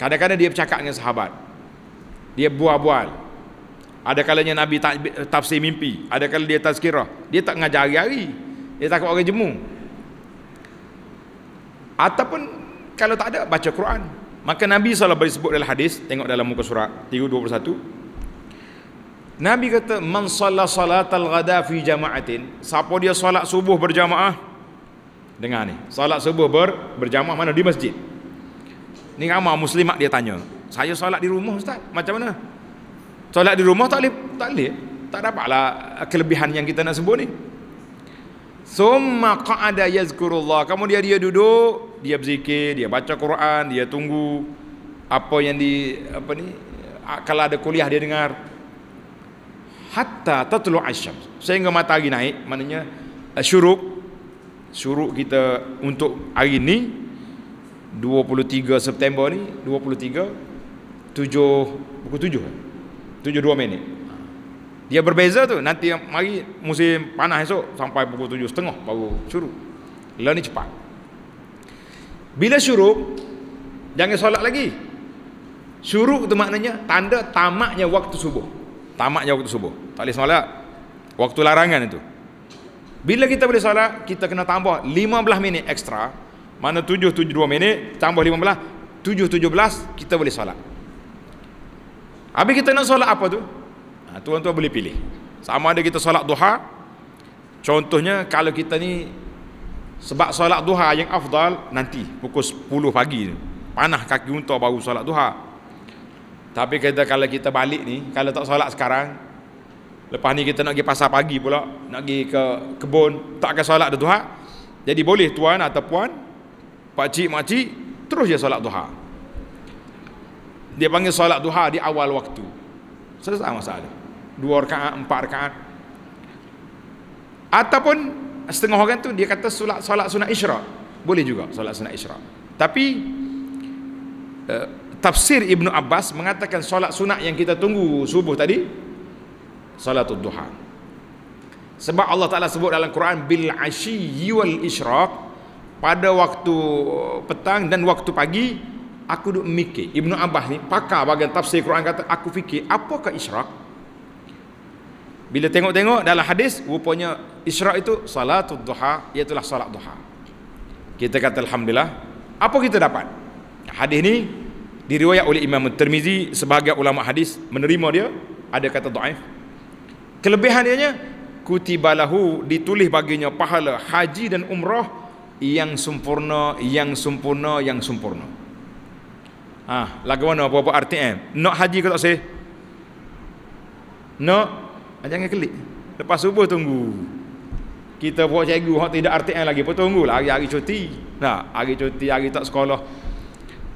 Kadang-kadang dia bercakap dengan sahabat. Dia bual-bual. Ada kalanya Nabi tafsir mimpi. Ada kalanya dia tazkirah. Dia tak ngajar hari-hari. Dia takut orang jemu. Ataupun kalau tak ada, baca Quran. Maka Nabi SAW beri sebut dalam hadis. Tengok dalam muka surat 321. Nabi kata, Man salla salatal ghada fi jama'atin. Siapa dia salat subuh berjama'ah? Dengar ni. Salat subuh ber, berjama'ah mana? Di masjid. Ni ramai muslimat dia tanya. Saya solat di rumah ustaz. Macam mana? Solat di rumah tak boleh tak boleh. Tak dapatlah kelebihan yang kita nak sebut ni. Summa qa'ada yazkurullah. Kamu dia dia duduk, dia berzikir, dia baca Quran, dia tunggu apa yang di apa ni? Kalau ada kuliah dia dengar. Hatta tatlu' asy-syams. Sehingga matahari naik, maknanya eh, syuruk syuruk kita untuk hari ni 23 September ni 23 7 7 minit dia berbeza tu nanti mari musim panas esok sampai pukul 7 setengah baru syuruh lah ni cepat bila syuruh jangan solat lagi syuruh tu maknanya tanda tamaknya waktu subuh tamaknya waktu subuh tak boleh solat waktu larangan itu bila kita boleh solat kita kena tambah 15 minit ekstra mana 7-2 minit tambah 15 7-17 kita boleh solat habis kita nak solat apa tu ha, tuan-tuan boleh pilih sama ada kita solat duha contohnya kalau kita ni sebab solat duha yang afdal nanti pukul 10 pagi panah kaki untuk baru solat duha tapi kita, kalau kita balik ni kalau tak solat sekarang lepas ni kita nak pergi pasar pagi pula nak pergi ke kebun tak akan solat duha jadi boleh tuan atau puan pakcik, makcik terus dia solat duha dia panggil solat duha di awal waktu selesai masalah dua rekaat, empat rekaat ataupun setengah orang tu dia kata solat, solat sunat isyrak boleh juga solat sunat isyrak tapi uh, tafsir Ibn Abbas mengatakan solat sunat yang kita tunggu subuh tadi solat duha sebab Allah Ta'ala sebut dalam Quran bil asyi wal isyrak pada waktu uh, petang dan waktu pagi aku duk mikir Ibnu Abbas ni pakar bagian tafsir Quran kata aku fikir apakah isyrak bila tengok-tengok dalam hadis rupanya isyrak itu salatul duha iaitu salat duha kita kata alhamdulillah apa kita dapat hadis ni diriwayat oleh Imam Tirmizi sebagai ulama hadis menerima dia ada kata dhaif kelebihannya kutibalahu ditulis baginya pahala haji dan umrah yang sempurna yang sempurna yang sempurna ah lagu mana apa-apa arti eh nak haji ke tak sih nak no. Ah, jangan kelik lepas subuh tunggu kita buat cikgu hak tidak arti eh lagi pun tunggu lah hari-hari cuti nah hari cuti hari tak sekolah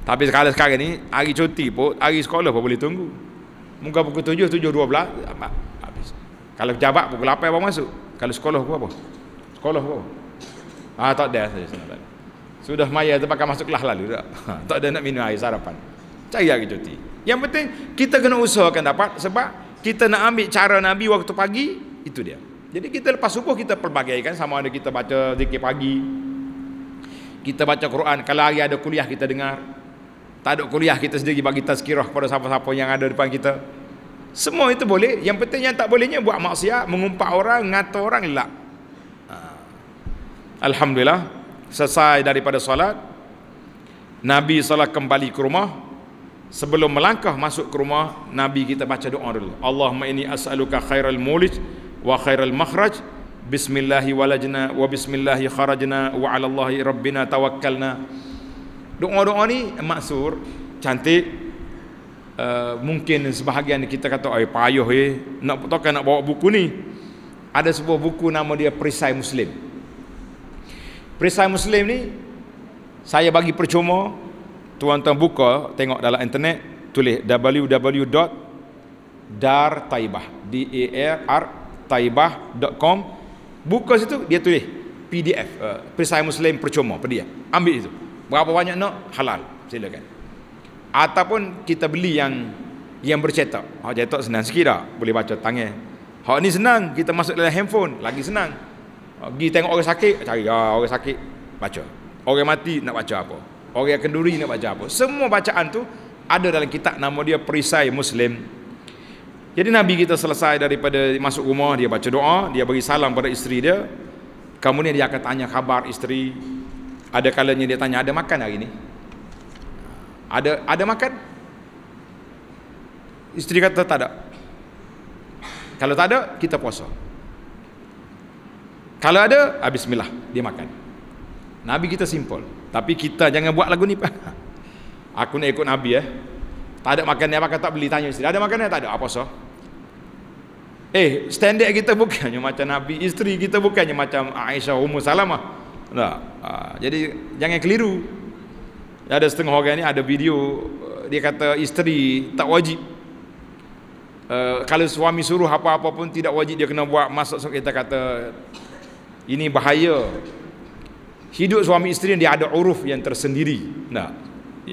tapi sekarang sekarang ni hari cuti pun hari sekolah pun boleh tunggu muka pukul tujuh tujuh dua belas habis kalau jabat pukul lapan apa masuk kalau sekolah pun apa sekolah pun apa Ah tak ada saja sebenarnya. Sudah maya tu pakai masuk lalu tak. Ha, tak ada nak minum air sarapan. Cari hari cuti. Yang penting kita kena usahakan dapat sebab kita nak ambil cara Nabi waktu pagi itu dia. Jadi kita lepas subuh kita kan sama ada kita baca zikir pagi. Kita baca Quran kalau hari ada kuliah kita dengar. Tak ada kuliah kita sendiri bagi tazkirah kepada siapa-siapa yang ada depan kita. Semua itu boleh. Yang penting yang tak bolehnya buat maksiat, mengumpat orang, ngata orang, lah. Alhamdulillah Selesai daripada solat Nabi solat kembali ke rumah Sebelum melangkah masuk ke rumah Nabi kita baca doa dulu Allahumma ini as'aluka khairal mulij Wa khairal makhraj Bismillahi walajna Wa bismillahi kharajna Wa alallahi rabbina tawakkalna Doa-doa ni maksur Cantik Uh, mungkin sebahagian kita kata ay payuh eh nak tak kan nak bawa buku ni ada sebuah buku nama dia perisai muslim Perisai Muslim ni saya bagi percuma tuan-tuan buka tengok dalam internet tulis www.dartaibah d a r r taibah.com buka situ dia tulis PDF uh, eh, perisai Muslim percuma pada ambil itu berapa banyak nak halal silakan ataupun kita beli yang yang bercetak. Ha cetak senang sikit dah. Boleh baca tangan. Ha ni senang kita masuk dalam handphone lagi senang. Ha, pergi tengok orang sakit, cari ah, orang sakit, baca. Orang mati nak baca apa? Orang kenduri nak baca apa? Semua bacaan tu ada dalam kitab nama dia Perisai Muslim. Jadi Nabi kita selesai daripada masuk rumah, dia baca doa, dia beri salam pada isteri dia. Kemudian dia akan tanya khabar isteri. Ada kalanya dia tanya, ada makan hari ni? Ada ada makan? Isteri kata tak ada. Kalau tak ada, kita puasa. Kalau ada, ah, bismillah, dia makan. Nabi kita simple. Tapi kita jangan buat lagu ni. Aku nak ikut Nabi eh. Tak ada makan ni, apakah tak beli? Tanya isteri. Ada makan ni? Tak ada. Apa ah, so? Eh, standard kita bukannya macam Nabi. Isteri kita bukannya macam Aisyah Umar Salamah. Nah, ah, jadi, jangan keliru. Ada setengah orang ni, ada video. Eh, dia kata isteri tak wajib Uh, kalau suami suruh apa-apa pun tidak wajib dia kena buat masuk So kita kata ini bahaya hidup suami isteri dia ada uruf yang tersendiri nah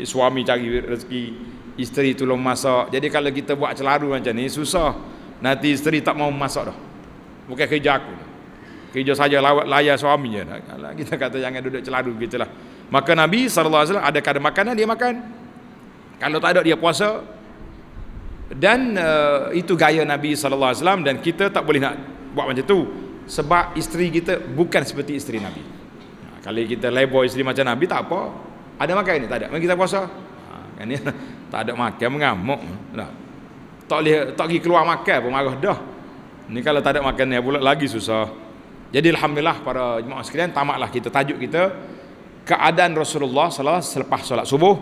suami cari rezeki isteri tolong masak jadi kalau kita buat celaru macam ni susah nanti isteri tak mau masak dah bukan kerja aku kerja saja lawat layar suami je nah, kita kata jangan duduk celaru gitulah maka nabi sallallahu alaihi wasallam ada kada makanan dia makan kalau tak ada dia puasa dan uh, itu gaya nabi sallallahu alaihi wasallam dan kita tak boleh nak buat macam tu sebab isteri kita bukan seperti isteri Nabi. Nah, ha, kalau kita label isteri macam Nabi tak apa. Ada makan ni? Tak ada. Mari kita puasa. Ha, kan ni, tak ada makan mengamuk. Tak. Lah. Tak boleh tak pergi keluar makan pun marah dah. Ni kalau tak ada makan ni pula lagi susah. Jadi alhamdulillah para jemaah sekalian tamatlah kita tajuk kita keadaan Rasulullah sallallahu selepas solat subuh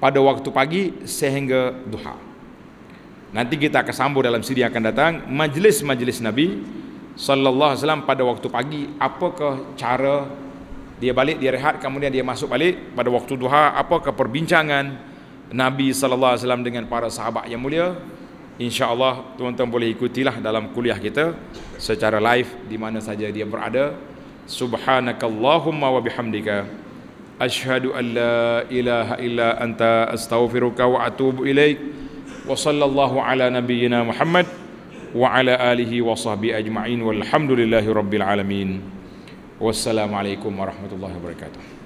pada waktu pagi sehingga duha. Nanti kita akan sambung dalam siri yang akan datang majlis-majlis Nabi sallallahu alaihi wasallam pada waktu pagi apakah cara dia balik dia rehat kemudian dia masuk balik pada waktu duha apakah perbincangan Nabi sallallahu alaihi wasallam dengan para sahabat yang mulia insyaallah tuan-tuan boleh ikutilah dalam kuliah kita secara live di mana saja dia berada subhanakallahumma wa bihamdika ashhadu an la ilaha illa anta astaghfiruka wa atubu ilaik wa sallallahu ala nabiyyina muhammad wa ala alihi wa sahbihi ajma'in walhamdulillahi rabbil alamin wassalamualaikum warahmatullahi wabarakatuh